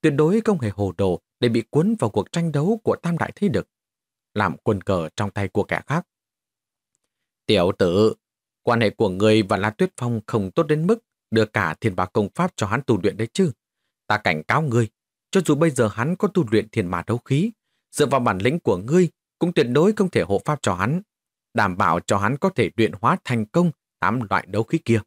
tuyệt đối không hề hồ đồ để bị cuốn vào cuộc tranh đấu của tam đại thế lực, làm quân cờ trong tay của kẻ khác. Tiểu tử, quan hệ của người và La Tuyết Phong không tốt đến mức đưa cả thiên bà công pháp cho hắn tu luyện đấy chứ. Ta cảnh cáo ngươi, cho dù bây giờ hắn có tu luyện thiền mà đấu khí, dựa vào bản lĩnh của ngươi cũng tuyệt đối không thể hộ pháp cho hắn, đảm bảo cho hắn có thể luyện hóa thành công tám loại đấu khí kia.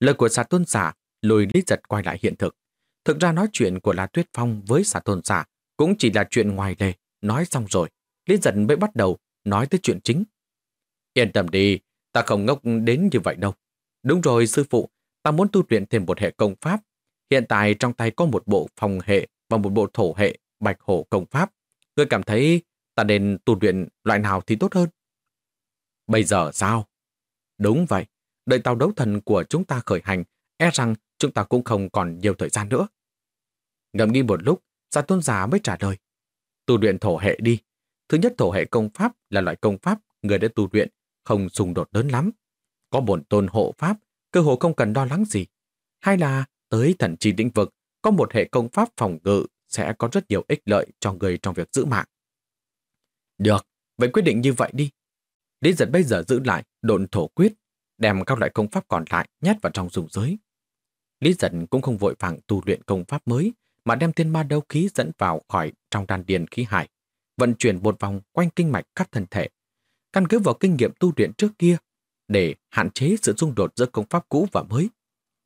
Lời của xà tôn giả lùi lý giật quay lại hiện thực. Thực ra nói chuyện của La Tuyết Phong với xà tôn giả cũng chỉ là chuyện ngoài lề, nói xong rồi. Lý giật mới bắt đầu nói tới chuyện chính. Yên tâm đi, ta không ngốc đến như vậy đâu. Đúng rồi sư phụ, ta muốn tu luyện thêm một hệ công pháp Hiện tại trong tay có một bộ phòng hệ và một bộ thổ hệ bạch hổ công pháp. Ngươi cảm thấy ta nên tu luyện loại nào thì tốt hơn? Bây giờ sao? Đúng vậy, đợi tàu đấu thần của chúng ta khởi hành, e rằng chúng ta cũng không còn nhiều thời gian nữa. Ngẫm nghĩ một lúc, Gia Tôn Giả mới trả lời. Tu luyện thổ hệ đi. Thứ nhất thổ hệ công pháp là loại công pháp người đã tu luyện, không xung đột lớn lắm. Có bổn tôn hộ pháp, cơ hồ không cần lo lắng gì. Hay là Tới thần chi lĩnh vực, có một hệ công pháp phòng ngự sẽ có rất nhiều ích lợi cho người trong việc giữ mạng. Được, vậy quyết định như vậy đi. Lý giật bây giờ giữ lại độn thổ quyết, đem các loại công pháp còn lại nhét vào trong dùng giới. Lý giật cũng không vội vàng tu luyện công pháp mới, mà đem thiên ma đấu khí dẫn vào khỏi trong đàn điền khí hải, vận chuyển một vòng quanh kinh mạch khắp thân thể. Căn cứ vào kinh nghiệm tu luyện trước kia, để hạn chế sự xung đột giữa công pháp cũ và mới,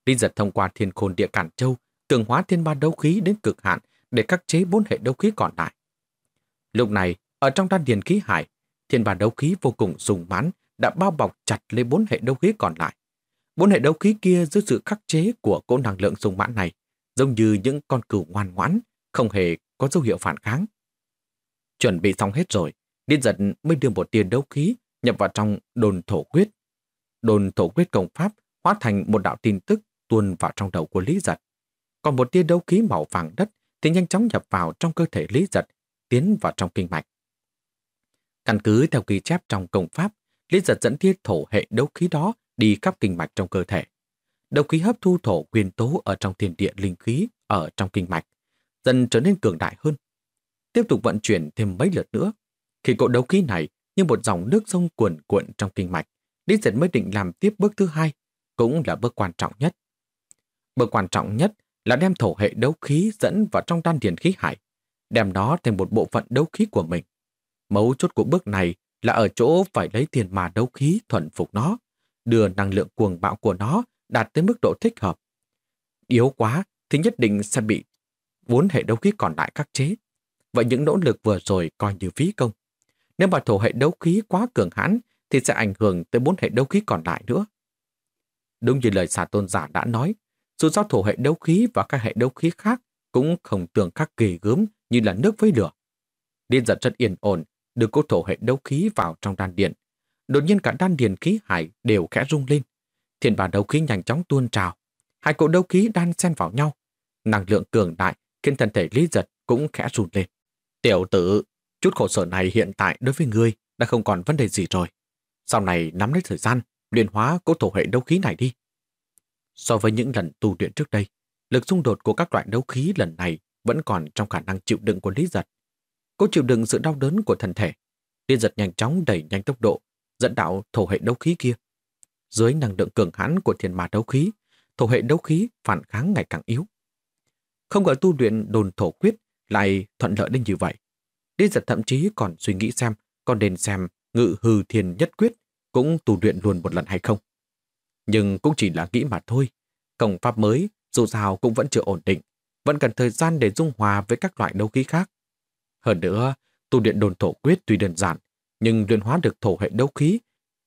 Linh giật thông qua thiên khôn địa cản châu, tường hóa thiên ba đấu khí đến cực hạn để khắc chế bốn hệ đấu khí còn lại. Lúc này, ở trong đan điền khí hải, thiên ba đấu khí vô cùng sùng mãn đã bao bọc chặt lấy bốn hệ đấu khí còn lại. Bốn hệ đấu khí kia dưới sự khắc chế của cỗ năng lượng sùng mãn này, giống như những con cừu ngoan ngoãn, không hề có dấu hiệu phản kháng. Chuẩn bị xong hết rồi, Điên giật mới đưa một tiền đấu khí nhập vào trong đồn thổ quyết. Đồn thổ quyết công pháp hóa thành một đạo tin tức tuôn vào trong đầu của Lý Giật. Còn một tia đấu khí màu vàng đất thì nhanh chóng nhập vào trong cơ thể Lý Giật, tiến vào trong kinh mạch. Căn cứ theo ghi chép trong công pháp, Lý Giật dẫn tia thổ hệ đấu khí đó đi khắp kinh mạch trong cơ thể. Đấu khí hấp thu thổ nguyên tố ở trong thiên địa linh khí ở trong kinh mạch, dần trở nên cường đại hơn. Tiếp tục vận chuyển thêm mấy lượt nữa. Khi cỗ đấu khí này như một dòng nước sông cuồn cuộn trong kinh mạch, Lý Giật mới định làm tiếp bước thứ hai, cũng là bước quan trọng nhất. Bước quan trọng nhất là đem thổ hệ đấu khí dẫn vào trong đan điền khí hải, đem nó thành một bộ phận đấu khí của mình. Mấu chốt của bước này là ở chỗ phải lấy tiền mà đấu khí thuần phục nó, đưa năng lượng cuồng bạo của nó đạt tới mức độ thích hợp. Yếu quá thì nhất định sẽ bị vốn hệ đấu khí còn lại khắc chế. Vậy những nỗ lực vừa rồi coi như phí công. Nếu mà thổ hệ đấu khí quá cường hãn thì sẽ ảnh hưởng tới bốn hệ đấu khí còn lại nữa. Đúng như lời xà tôn giả đã nói, dù giao thổ hệ đấu khí và các hệ đấu khí khác cũng không tương khắc kỳ gớm như là nước với lửa. Điên giật rất yên ổn, được cô thổ hệ đấu khí vào trong đan điện. Đột nhiên cả đan điện khí hải đều khẽ rung lên. Thiên bản đấu khí nhanh chóng tuôn trào. Hai cỗ đấu khí đan xen vào nhau. Năng lượng cường đại khiến thân thể Lý giật cũng khẽ run lên. Tiểu tử, chút khổ sở này hiện tại đối với ngươi đã không còn vấn đề gì rồi. Sau này nắm lấy thời gian, luyện hóa cỗ thổ hệ đấu khí này đi. So với những lần tu luyện trước đây, lực xung đột của các loại đấu khí lần này vẫn còn trong khả năng chịu đựng của Lý Giật. Cô chịu đựng sự đau đớn của thân thể. Lý Giật nhanh chóng đẩy nhanh tốc độ, dẫn đạo thổ hệ đấu khí kia. Dưới năng lượng cường hãn của thiên ma đấu khí, thổ hệ đấu khí phản kháng ngày càng yếu. Không ngờ tu luyện đồn thổ quyết lại thuận lợi đến như vậy. Lý Giật thậm chí còn suy nghĩ xem còn nên xem ngự hư thiền nhất quyết cũng tu luyện luôn một lần hay không nhưng cũng chỉ là kỹ mà thôi. Công pháp mới, dù sao cũng vẫn chưa ổn định, vẫn cần thời gian để dung hòa với các loại đấu khí khác. Hơn nữa, tu luyện đồn thổ quyết tuy đơn giản, nhưng luyện hóa được thổ hệ đấu khí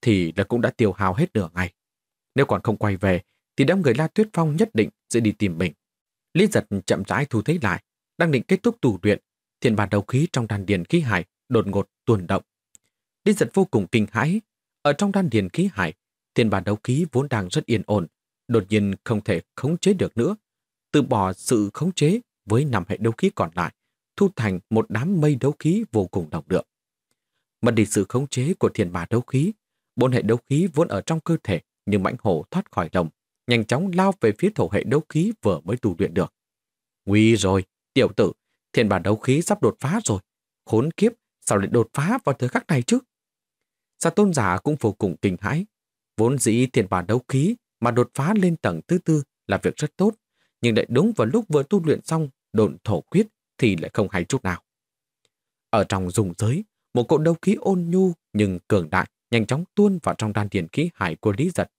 thì là cũng đã tiêu hao hết nửa ngày. Nếu còn không quay về, thì đám người La Tuyết Phong nhất định sẽ đi tìm mình. Lý giật chậm rãi thu thế lại, đang định kết thúc tù luyện, thiên bản đầu khí trong đan điền khí hải đột ngột tuồn động. Lý giật vô cùng kinh hãi, ở trong đan điền khí hải Tiền bản đấu khí vốn đang rất yên ổn, đột nhiên không thể khống chế được nữa. Từ bỏ sự khống chế với năm hệ đấu khí còn lại, thu thành một đám mây đấu khí vô cùng độc lượng. Mất đi sự khống chế của thiên bà đấu khí, bốn hệ đấu khí vốn ở trong cơ thể nhưng mãnh hổ thoát khỏi lồng, nhanh chóng lao về phía thổ hệ đấu khí vừa mới tu luyện được. Nguy rồi, tiểu tử, thiên bà đấu khí sắp đột phá rồi. Khốn kiếp, sao lại đột phá vào thời khắc này chứ? Sa tôn giả cũng vô cùng kinh hãi, Vốn dĩ thiền bản đấu khí mà đột phá lên tầng thứ tư là việc rất tốt, nhưng lại đúng vào lúc vừa tu luyện xong độn thổ quyết thì lại không hay chút nào. Ở trong dùng giới, một cỗ đấu khí ôn nhu nhưng cường đại nhanh chóng tuôn vào trong đan điền khí hải của Lý Giật.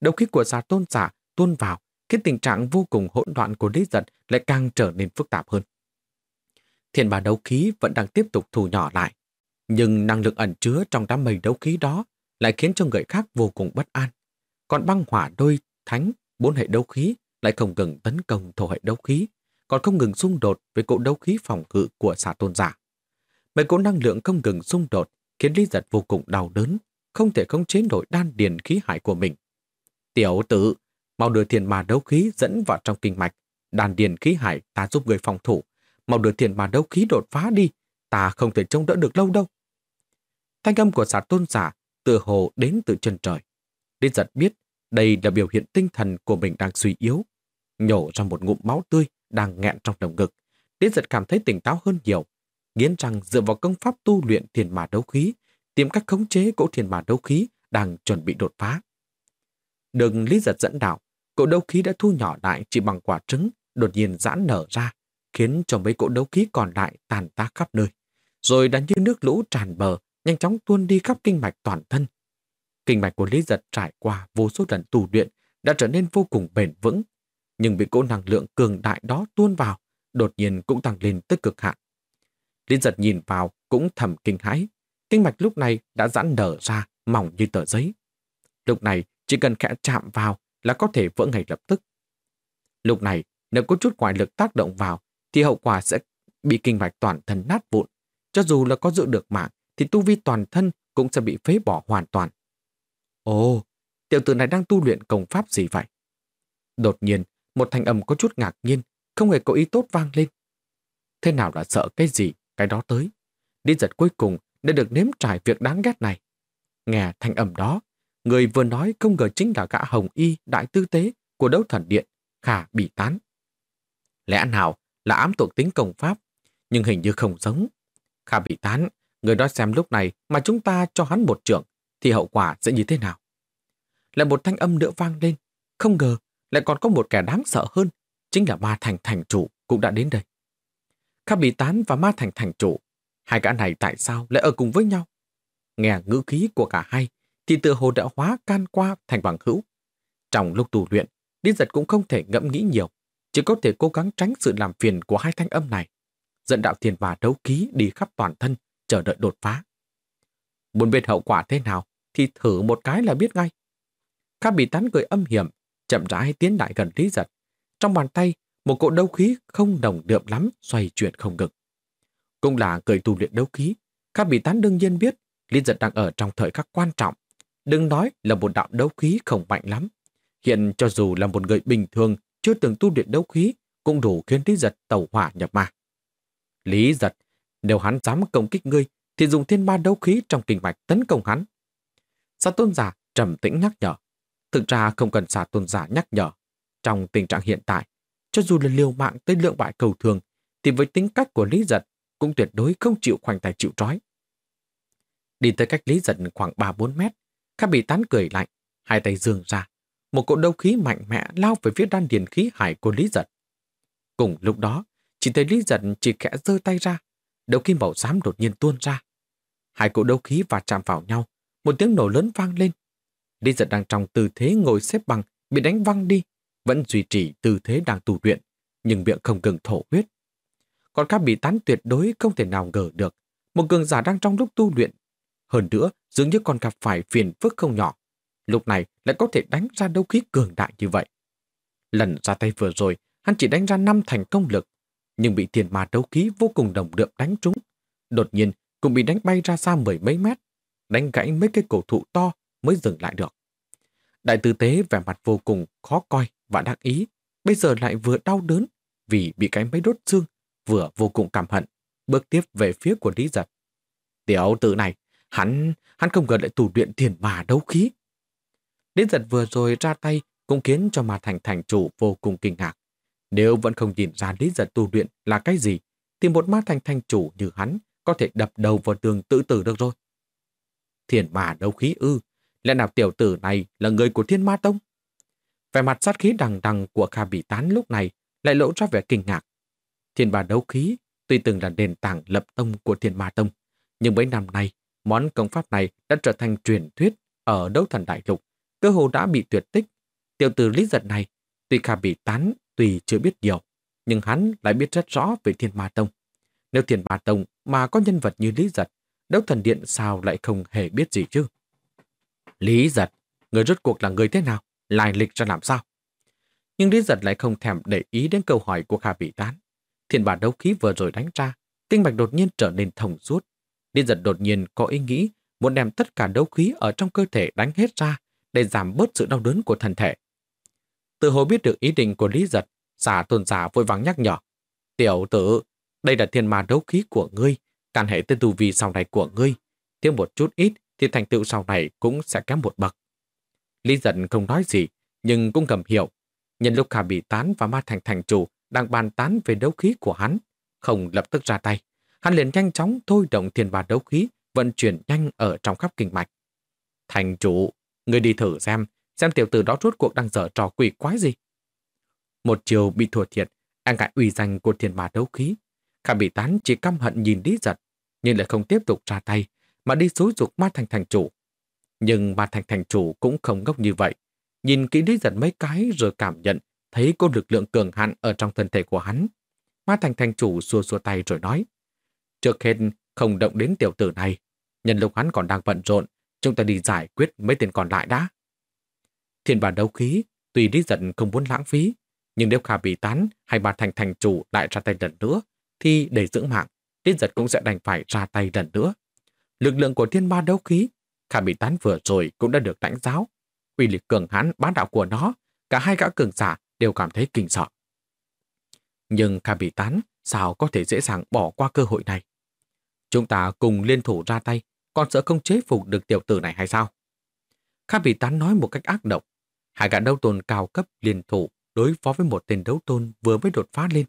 Đấu khí của giả tôn giả tuôn vào khiến tình trạng vô cùng hỗn loạn của Lý Giật lại càng trở nên phức tạp hơn. thiền bà đấu khí vẫn đang tiếp tục thù nhỏ lại, nhưng năng lực ẩn chứa trong đám mây đấu khí đó lại khiến cho người khác vô cùng bất an. Còn băng hỏa đôi thánh, bốn hệ đấu khí lại không ngừng tấn công thổ hệ đấu khí, còn không ngừng xung đột với cỗ đấu khí phòng ngự của xà tôn giả. Mấy cỗ năng lượng không ngừng xung đột khiến Lý Giật vô cùng đau đớn, không thể không chế nổi đan điền khí hải của mình. Tiểu tử, mau đưa thiền mà đấu khí dẫn vào trong kinh mạch, đan điền khí hải ta giúp người phòng thủ, mau đưa thiền mà đấu khí đột phá đi, ta không thể trông đỡ được lâu đâu. Thanh âm của xà tôn giả tựa hồ đến từ chân trời. Đến giật biết đây là biểu hiện tinh thần của mình đang suy yếu, nhổ ra một ngụm máu tươi đang nghẹn trong lồng ngực. Đến giật cảm thấy tỉnh táo hơn nhiều, nghiến rằng dựa vào công pháp tu luyện thiền mà đấu khí, tìm cách khống chế cỗ thiền mà đấu khí đang chuẩn bị đột phá. Đừng lý giật dẫn đạo, cỗ đấu khí đã thu nhỏ lại chỉ bằng quả trứng, đột nhiên giãn nở ra, khiến cho mấy cỗ đấu khí còn lại tàn tác khắp nơi. Rồi đánh như nước lũ tràn bờ, nhanh chóng tuôn đi khắp kinh mạch toàn thân. Kinh mạch của Lý Giật trải qua vô số lần tù luyện đã trở nên vô cùng bền vững, nhưng bị cỗ năng lượng cường đại đó tuôn vào, đột nhiên cũng tăng lên tới cực hạn. Lý Giật nhìn vào cũng thầm kinh hãi, kinh mạch lúc này đã giãn nở ra, mỏng như tờ giấy. Lúc này chỉ cần khẽ chạm vào là có thể vỡ ngay lập tức. Lúc này, nếu có chút ngoại lực tác động vào, thì hậu quả sẽ bị kinh mạch toàn thân nát vụn. Cho dù là có giữ được mạng, thì tu vi toàn thân cũng sẽ bị phế bỏ hoàn toàn. Ồ, tiểu tử này đang tu luyện công pháp gì vậy? Đột nhiên, một thanh âm có chút ngạc nhiên, không hề có ý tốt vang lên. Thế nào là sợ cái gì, cái đó tới. Đi giật cuối cùng đã được nếm trải việc đáng ghét này. Nghe thanh âm đó, người vừa nói không ngờ chính là gã hồng y đại tư tế của đấu thần điện, khả bị tán. Lẽ nào là ám thuộc tính công pháp, nhưng hình như không giống. Khả bị tán Người đó xem lúc này mà chúng ta cho hắn một trượng thì hậu quả sẽ như thế nào? Lại một thanh âm nữa vang lên. Không ngờ lại còn có một kẻ đáng sợ hơn. Chính là ma thành thành chủ cũng đã đến đây. Khá bị tán và ma thành thành chủ. Hai gã này tại sao lại ở cùng với nhau? Nghe ngữ khí của cả hai thì tự hồ đã hóa can qua thành bằng hữu. Trong lúc tù luyện, Điên giật cũng không thể ngẫm nghĩ nhiều, chỉ có thể cố gắng tránh sự làm phiền của hai thanh âm này. Dẫn đạo thiền và đấu ký đi khắp toàn thân, chờ đợi đột phá. Muốn biết hậu quả thế nào thì thử một cái là biết ngay. Các bị tán cười âm hiểm, chậm rãi tiến lại gần Lý Giật. Trong bàn tay, một cỗ đấu khí không đồng đượm lắm xoay chuyển không ngực. Cũng là cười tu luyện đấu khí, các bị tán đương nhiên biết Lý Giật đang ở trong thời khắc quan trọng. Đừng nói là một đạo đấu khí không mạnh lắm. Hiện cho dù là một người bình thường chưa từng tu luyện đấu khí cũng đủ khiến Lý Giật tẩu hỏa nhập ma. Lý Giật nếu hắn dám công kích ngươi, thì dùng thiên ba đấu khí trong kinh mạch tấn công hắn. Sa tôn giả trầm tĩnh nhắc nhở. Thực ra không cần Sa tôn giả nhắc nhở. Trong tình trạng hiện tại, cho dù là liều mạng tới lượng bại cầu thường, thì với tính cách của Lý Giật cũng tuyệt đối không chịu khoanh tay chịu trói. Đi tới cách Lý Giật khoảng 3-4 mét, Khá bị tán cười lạnh, hai tay dường ra. Một cỗ đấu khí mạnh mẽ lao về phía đan điền khí hải của Lý Giật. Cùng lúc đó, chỉ thấy Lý Giật chỉ khẽ giơ tay ra, đấu khí màu xám đột nhiên tuôn ra. Hai cỗ đấu khí và chạm vào nhau, một tiếng nổ lớn vang lên. Lý giật đang trong tư thế ngồi xếp bằng, bị đánh văng đi, vẫn duy trì tư thế đang tù luyện, nhưng miệng không ngừng thổ huyết. Còn các bị tán tuyệt đối không thể nào ngờ được, một cường giả đang trong lúc tu luyện. Hơn nữa, dường như còn gặp phải phiền phức không nhỏ. Lúc này lại có thể đánh ra đấu khí cường đại như vậy. Lần ra tay vừa rồi, hắn chỉ đánh ra năm thành công lực, nhưng bị thiền ma đấu khí vô cùng đồng đượm đánh trúng. Đột nhiên, cũng bị đánh bay ra xa mười mấy mét, đánh gãy mấy cây cổ thụ to mới dừng lại được. Đại tư tế vẻ mặt vô cùng khó coi và đắc ý, bây giờ lại vừa đau đớn vì bị cái máy đốt xương, vừa vô cùng cảm hận, bước tiếp về phía của Lý Giật. Tiểu tử này, hắn, hắn không ngờ lại tù luyện thiền mà đấu khí. Lý Giật vừa rồi ra tay cũng khiến cho mà thành thành chủ vô cùng kinh ngạc. Nếu vẫn không nhìn ra lý giật tu luyện là cái gì, thì một ma thành thanh chủ như hắn có thể đập đầu vào tường tự tử được rồi. Thiền bà đấu khí ư, lẽ nào tiểu tử này là người của thiên ma tông? Vẻ mặt sát khí đằng đằng của Kha bị Tán lúc này lại lộ ra vẻ kinh ngạc. Thiên bà đấu khí tuy từng là nền tảng lập tông của thiên ma tông, nhưng mấy năm nay, món công pháp này đã trở thành truyền thuyết ở đấu thần đại lục, cơ hồ đã bị tuyệt tích. Tiểu tử lý giật này, tuy Kha bị Tán tùy chưa biết nhiều, nhưng hắn lại biết rất rõ về Thiên Ma Tông. Nếu Thiên Ma Tông mà có nhân vật như Lý Giật, Đấu Thần Điện sao lại không hề biết gì chứ? Lý Giật, người rốt cuộc là người thế nào? Lai lịch ra làm sao? Nhưng Lý Giật lại không thèm để ý đến câu hỏi của Kha Vị Tán. Thiên bản đấu khí vừa rồi đánh ra, tinh mạch đột nhiên trở nên thông suốt. Lý Giật đột nhiên có ý nghĩ muốn đem tất cả đấu khí ở trong cơ thể đánh hết ra để giảm bớt sự đau đớn của thần thể. Tự hồi biết được ý định của Lý Giật, xả tôn giả vội vàng nhắc nhở. Tiểu tử, đây là thiên ma đấu khí của ngươi, can hệ tên tu vi sau này của ngươi. Thêm một chút ít thì thành tựu sau này cũng sẽ kém một bậc. Lý giận không nói gì, nhưng cũng ngầm hiểu. Nhân lúc Khả Bị Tán và Ma Thành Thành Chủ đang bàn tán về đấu khí của hắn, không lập tức ra tay. Hắn liền nhanh chóng thôi động thiên ma đấu khí, vận chuyển nhanh ở trong khắp kinh mạch. Thành chủ, người đi thử xem xem tiểu tử đó rốt cuộc đang dở trò quỷ quái gì. Một chiều bị thua thiệt, anh ngại uy danh của thiền mà đấu khí. Khả bị tán chỉ căm hận nhìn lý giật, nhưng lại không tiếp tục ra tay, mà đi xúi dục ma thành thành chủ. Nhưng ma thành thành chủ cũng không ngốc như vậy. Nhìn kỹ lý giật mấy cái rồi cảm nhận thấy có lực lượng cường hạn ở trong thân thể của hắn. Ma thành thành chủ xua xua tay rồi nói. Trước hết không động đến tiểu tử này. Nhân lúc hắn còn đang bận rộn, chúng ta đi giải quyết mấy tiền còn lại đã. Thiên bản đấu khí, tuy lý giận không muốn lãng phí, nhưng nếu khả bị tán hay bà thành thành chủ lại ra tay lần nữa, thì để dưỡng mạng, Tiết giật cũng sẽ đành phải ra tay lần nữa. Lực lượng của thiên ma đấu khí, khả bị tán vừa rồi cũng đã được đánh giáo. Uy lực cường hãn bán đạo của nó, cả hai gã cường giả đều cảm thấy kinh sợ. Nhưng khả bị tán sao có thể dễ dàng bỏ qua cơ hội này? Chúng ta cùng liên thủ ra tay, còn sợ không chế phục được tiểu tử này hay sao? khả bị tán nói một cách ác độc, Hai gã đấu tôn cao cấp liên thủ đối phó với một tên đấu tôn vừa mới đột phá lên.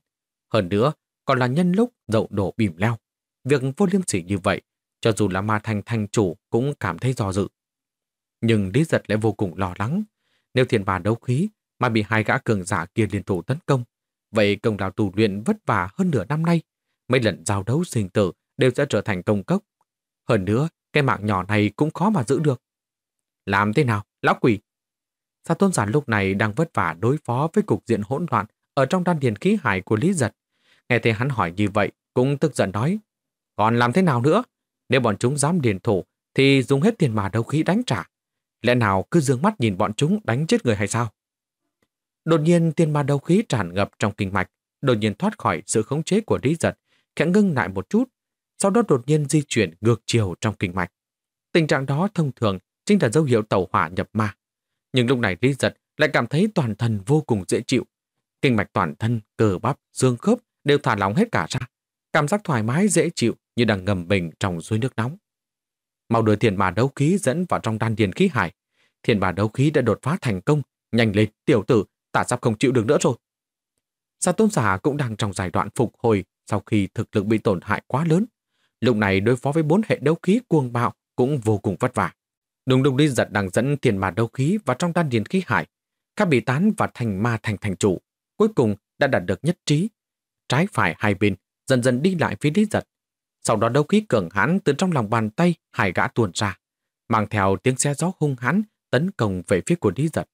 Hơn nữa, còn là nhân lúc dậu đổ bìm leo. Việc vô liêm sỉ như vậy, cho dù là ma thành thành chủ cũng cảm thấy do dự. Nhưng Lý Giật lại vô cùng lo lắng. Nếu thiên bản đấu khí mà bị hai gã cường giả kia liên thủ tấn công, vậy công đạo tù luyện vất vả hơn nửa năm nay. Mấy lần giao đấu sinh tử đều sẽ trở thành công cốc. Hơn nữa, cái mạng nhỏ này cũng khó mà giữ được. Làm thế nào, lão quỷ? Sa tôn giản lúc này đang vất vả đối phó với cục diện hỗn loạn ở trong đan điền khí hải của Lý Giật. Nghe thấy hắn hỏi như vậy, cũng tức giận nói, còn làm thế nào nữa? Nếu bọn chúng dám điền thủ, thì dùng hết tiền mà đấu khí đánh trả. Lẽ nào cứ dương mắt nhìn bọn chúng đánh chết người hay sao? Đột nhiên tiền ma đấu khí tràn ngập trong kinh mạch, đột nhiên thoát khỏi sự khống chế của Lý Giật, khẽ ngưng lại một chút, sau đó đột nhiên di chuyển ngược chiều trong kinh mạch. Tình trạng đó thông thường chính là dấu hiệu tàu hỏa nhập ma. Nhưng lúc này Lý Giật lại cảm thấy toàn thân vô cùng dễ chịu. Kinh mạch toàn thân, cờ bắp, xương khớp đều thả lỏng hết cả ra. Cảm giác thoải mái dễ chịu như đang ngầm mình trong suối nước nóng. màu đưa thiền bà đấu khí dẫn vào trong đan điền khí hải. Thiền bà đấu khí đã đột phá thành công. Nhanh lên, tiểu tử, ta sắp không chịu được nữa rồi. Sa tôn giả cũng đang trong giai đoạn phục hồi sau khi thực lực bị tổn hại quá lớn. Lúc này đối phó với bốn hệ đấu khí cuồng bạo cũng vô cùng vất vả. Đúng lúc đi giật đang dẫn tiền mà đấu khí vào trong đan điền khí hải. Các bị tán và thành ma thành thành chủ, cuối cùng đã đạt được nhất trí. Trái phải hai bên dần dần đi lại phía lý giật. Sau đó đấu khí cường hãn từ trong lòng bàn tay hải gã tuồn ra, mang theo tiếng xe gió hung hãn tấn công về phía của lý giật.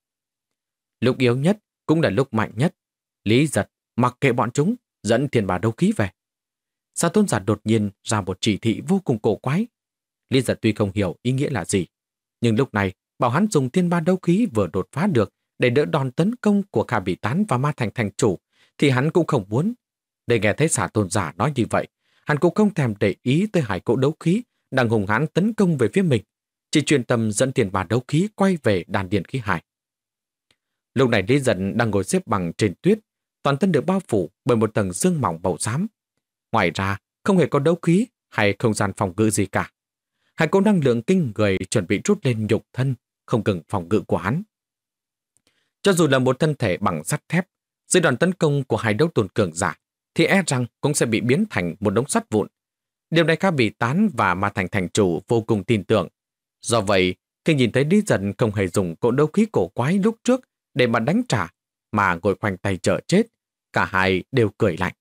Lúc yếu nhất cũng là lúc mạnh nhất. Lý giật mặc kệ bọn chúng, dẫn thiên bà đấu khí về. Sa tôn giả đột nhiên ra một chỉ thị vô cùng cổ quái. Lý giật tuy không hiểu ý nghĩa là gì, nhưng lúc này, bảo hắn dùng thiên ba đấu khí vừa đột phá được để đỡ đòn tấn công của Kha Bị Tán và Ma Thành Thành Chủ, thì hắn cũng không muốn. Để nghe thấy xả tôn giả nói như vậy, hắn cũng không thèm để ý tới hải cỗ đấu khí đang hùng hãn tấn công về phía mình, chỉ chuyên tâm dẫn thiên ba đấu khí quay về đàn điện khí hải. Lúc này Lý Dân đang ngồi xếp bằng trên tuyết, toàn thân được bao phủ bởi một tầng xương mỏng màu xám. Ngoài ra, không hề có đấu khí hay không gian phòng ngự gì cả. Hai cỗ năng lượng kinh người chuẩn bị rút lên nhục thân, không cần phòng ngự của hắn. Cho dù là một thân thể bằng sắt thép, dưới đòn tấn công của hai đấu tồn cường giả, thì e rằng cũng sẽ bị biến thành một đống sắt vụn. Điều này khá bị tán và mà thành thành chủ vô cùng tin tưởng. Do vậy, khi nhìn thấy Lý Dân không hề dùng cỗ đấu khí cổ quái lúc trước để mà đánh trả, mà ngồi khoanh tay chờ chết, cả hai đều cười lạnh.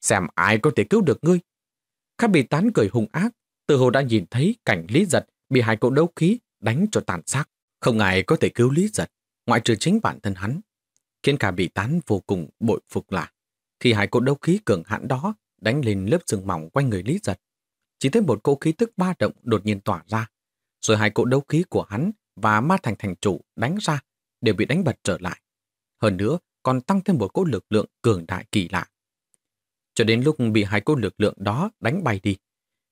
Xem ai có thể cứu được ngươi. Khá bị tán cười hung ác, từ hồ đã nhìn thấy cảnh Lý Giật bị hai cỗ đấu khí đánh cho tàn xác. Không ai có thể cứu Lý Giật, ngoại trừ chính bản thân hắn. Khiến cả bị tán vô cùng bội phục là khi hai cỗ đấu khí cường hãn đó đánh lên lớp sừng mỏng quanh người Lý Giật. Chỉ thấy một cỗ khí tức ba động đột nhiên tỏa ra. Rồi hai cỗ đấu khí của hắn và ma thành thành chủ đánh ra đều bị đánh bật trở lại. Hơn nữa, còn tăng thêm một cỗ lực lượng cường đại kỳ lạ. Cho đến lúc bị hai cỗ lực lượng đó đánh bay đi,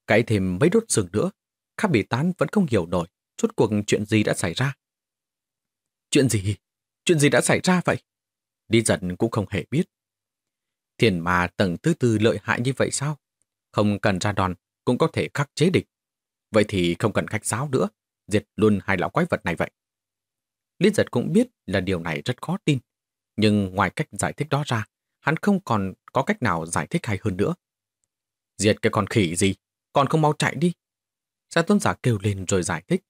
Cãi thêm mấy đốt sừng nữa, Khác bị tán vẫn không hiểu nổi suốt cuộc chuyện gì đã xảy ra. Chuyện gì? Chuyện gì đã xảy ra vậy? Đi giận cũng không hề biết. Thiền mà tầng tư tư lợi hại như vậy sao? Không cần ra đòn, cũng có thể khắc chế địch. Vậy thì không cần khách giáo nữa, diệt luôn hai lão quái vật này vậy. Liên giật cũng biết là điều này rất khó tin, nhưng ngoài cách giải thích đó ra, hắn không còn có cách nào giải thích hay hơn nữa. Diệt cái con khỉ gì? còn không mau chạy đi. Gia tôn giả kêu lên rồi giải thích.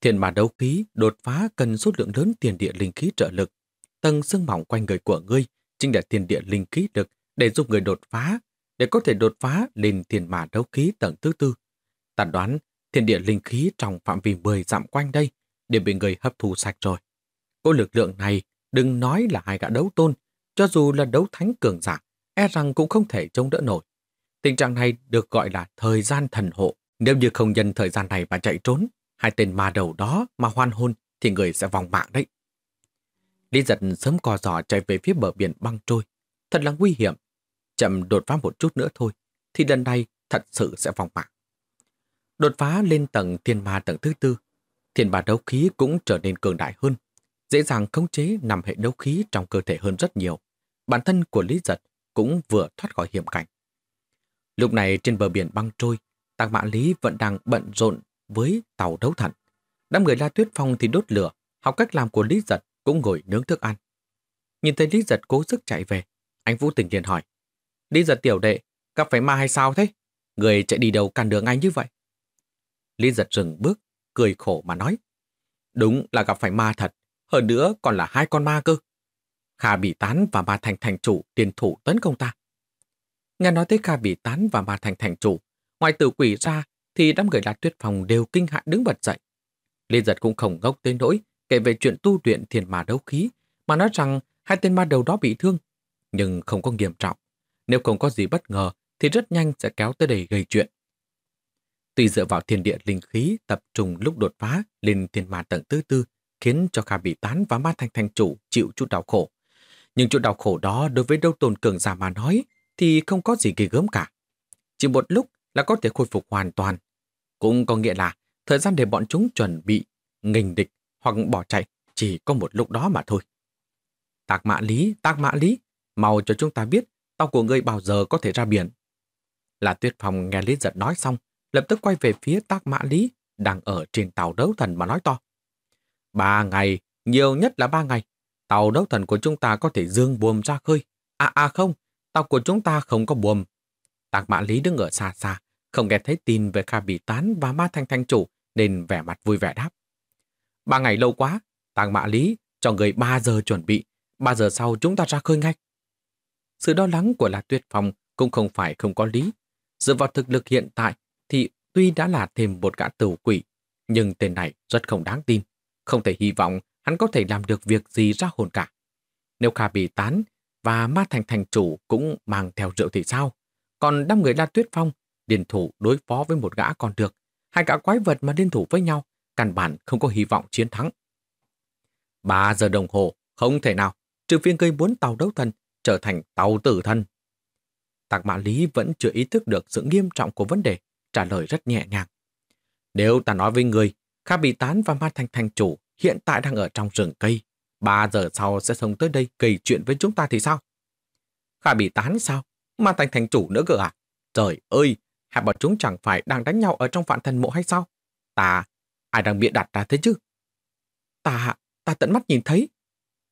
Thiền bản đấu khí đột phá cần số lượng lớn tiền địa linh khí trợ lực. Tầng xương mỏng quanh người của ngươi chính là tiền địa linh khí lực để giúp người đột phá, để có thể đột phá lên thiền bản đấu khí tầng thứ tư. Ta đoán thiên địa linh khí trong phạm vi 10 dặm quanh đây đều bị người hấp thu sạch rồi. Cô lực lượng này đừng nói là hai gã đấu tôn, cho dù là đấu thánh cường giả, e rằng cũng không thể chống đỡ nổi. Tình trạng này được gọi là thời gian thần hộ. Nếu như không nhân thời gian này mà chạy trốn, hai tên ma đầu đó mà hoan hôn thì người sẽ vòng mạng đấy. Lý giật sớm co giò chạy về phía bờ biển băng trôi. Thật là nguy hiểm. Chậm đột phá một chút nữa thôi, thì lần này thật sự sẽ vòng mạng. Đột phá lên tầng thiên ma tầng thứ tư, thiên ma đấu khí cũng trở nên cường đại hơn, dễ dàng khống chế nằm hệ đấu khí trong cơ thể hơn rất nhiều. Bản thân của Lý Giật cũng vừa thoát khỏi hiểm cảnh. Lúc này trên bờ biển băng trôi, Tăng Mã Lý vẫn đang bận rộn với tàu đấu thần. Đám người La Tuyết Phong thì đốt lửa, học cách làm của Lý Giật cũng ngồi nướng thức ăn. Nhìn thấy Lý Giật cố sức chạy về, anh Vũ Tình liền hỏi. Lý Giật tiểu đệ, gặp phải ma hay sao thế? Người chạy đi đâu cản đường anh như vậy. Lý Giật dừng bước, cười khổ mà nói. Đúng là gặp phải ma thật, hơn nữa còn là hai con ma cơ. Khả bị tán và ma thành thành chủ tiền thủ tấn công ta. Nghe nói tới ca bị tán và ma Thành thành chủ, ngoài tử quỷ ra thì đám người đạt tuyết phòng đều kinh hại đứng bật dậy. liên giật cũng không ngốc tới nỗi kể về chuyện tu luyện thiền mà đấu khí, mà nói rằng hai tên ma đầu đó bị thương, nhưng không có nghiêm trọng. Nếu không có gì bất ngờ thì rất nhanh sẽ kéo tới đây gây chuyện. Tuy dựa vào thiên địa linh khí tập trung lúc đột phá lên thiên ma tầng tư tư, khiến cho Kha bị tán và ma thành thành chủ chịu chút đau khổ. Nhưng chút đau khổ đó đối với đâu tồn cường giả mà nói thì không có gì kỳ gớm cả. Chỉ một lúc là có thể khôi phục hoàn toàn. Cũng có nghĩa là thời gian để bọn chúng chuẩn bị, nghình địch hoặc bỏ chạy chỉ có một lúc đó mà thôi. Tạc mã lý, tạc mã lý, mau cho chúng ta biết tàu của ngươi bao giờ có thể ra biển. Là tuyết phòng nghe Lý giật nói xong, lập tức quay về phía tác mã lý, đang ở trên tàu đấu thần mà nói to. Ba ngày, nhiều nhất là ba ngày, tàu đấu thần của chúng ta có thể dương buồm ra khơi. À à không, tàu của chúng ta không có buồm. Tạc mã lý đứng ở xa xa, không nghe thấy tin về Kha Bỉ Tán và Ma Thanh Thanh Chủ nên vẻ mặt vui vẻ đáp. Ba ngày lâu quá, tàng mã lý cho người ba giờ chuẩn bị, ba giờ sau chúng ta ra khơi ngay. Sự lo lắng của La Tuyệt Phong cũng không phải không có lý. Dựa vào thực lực hiện tại thì tuy đã là thêm một gã tử quỷ, nhưng tên này rất không đáng tin. Không thể hy vọng hắn có thể làm được việc gì ra hồn cả. Nếu Kha Bỉ Tán và ma thành thành chủ cũng mang theo rượu thì sao? Còn đám người đa tuyết phong, điền thủ đối phó với một gã còn được. Hai gã quái vật mà điên thủ với nhau, căn bản không có hy vọng chiến thắng. Ba giờ đồng hồ, không thể nào, trừ phiên gây muốn tàu đấu thần, trở thành tàu tử thân. Tạc Mã Lý vẫn chưa ý thức được sự nghiêm trọng của vấn đề, trả lời rất nhẹ nhàng. Nếu ta nói với người, Kha Bị Tán và Ma Thành Thành Chủ hiện tại đang ở trong rừng cây, ba giờ sau sẽ sống tới đây kể chuyện với chúng ta thì sao? Khả bị tán sao? Mà thành thành chủ nữa cơ à? Trời ơi, hai bọn chúng chẳng phải đang đánh nhau ở trong vạn thần mộ hay sao? Ta, ai đang bịa đặt ra thế chứ? Ta, ta tận mắt nhìn thấy.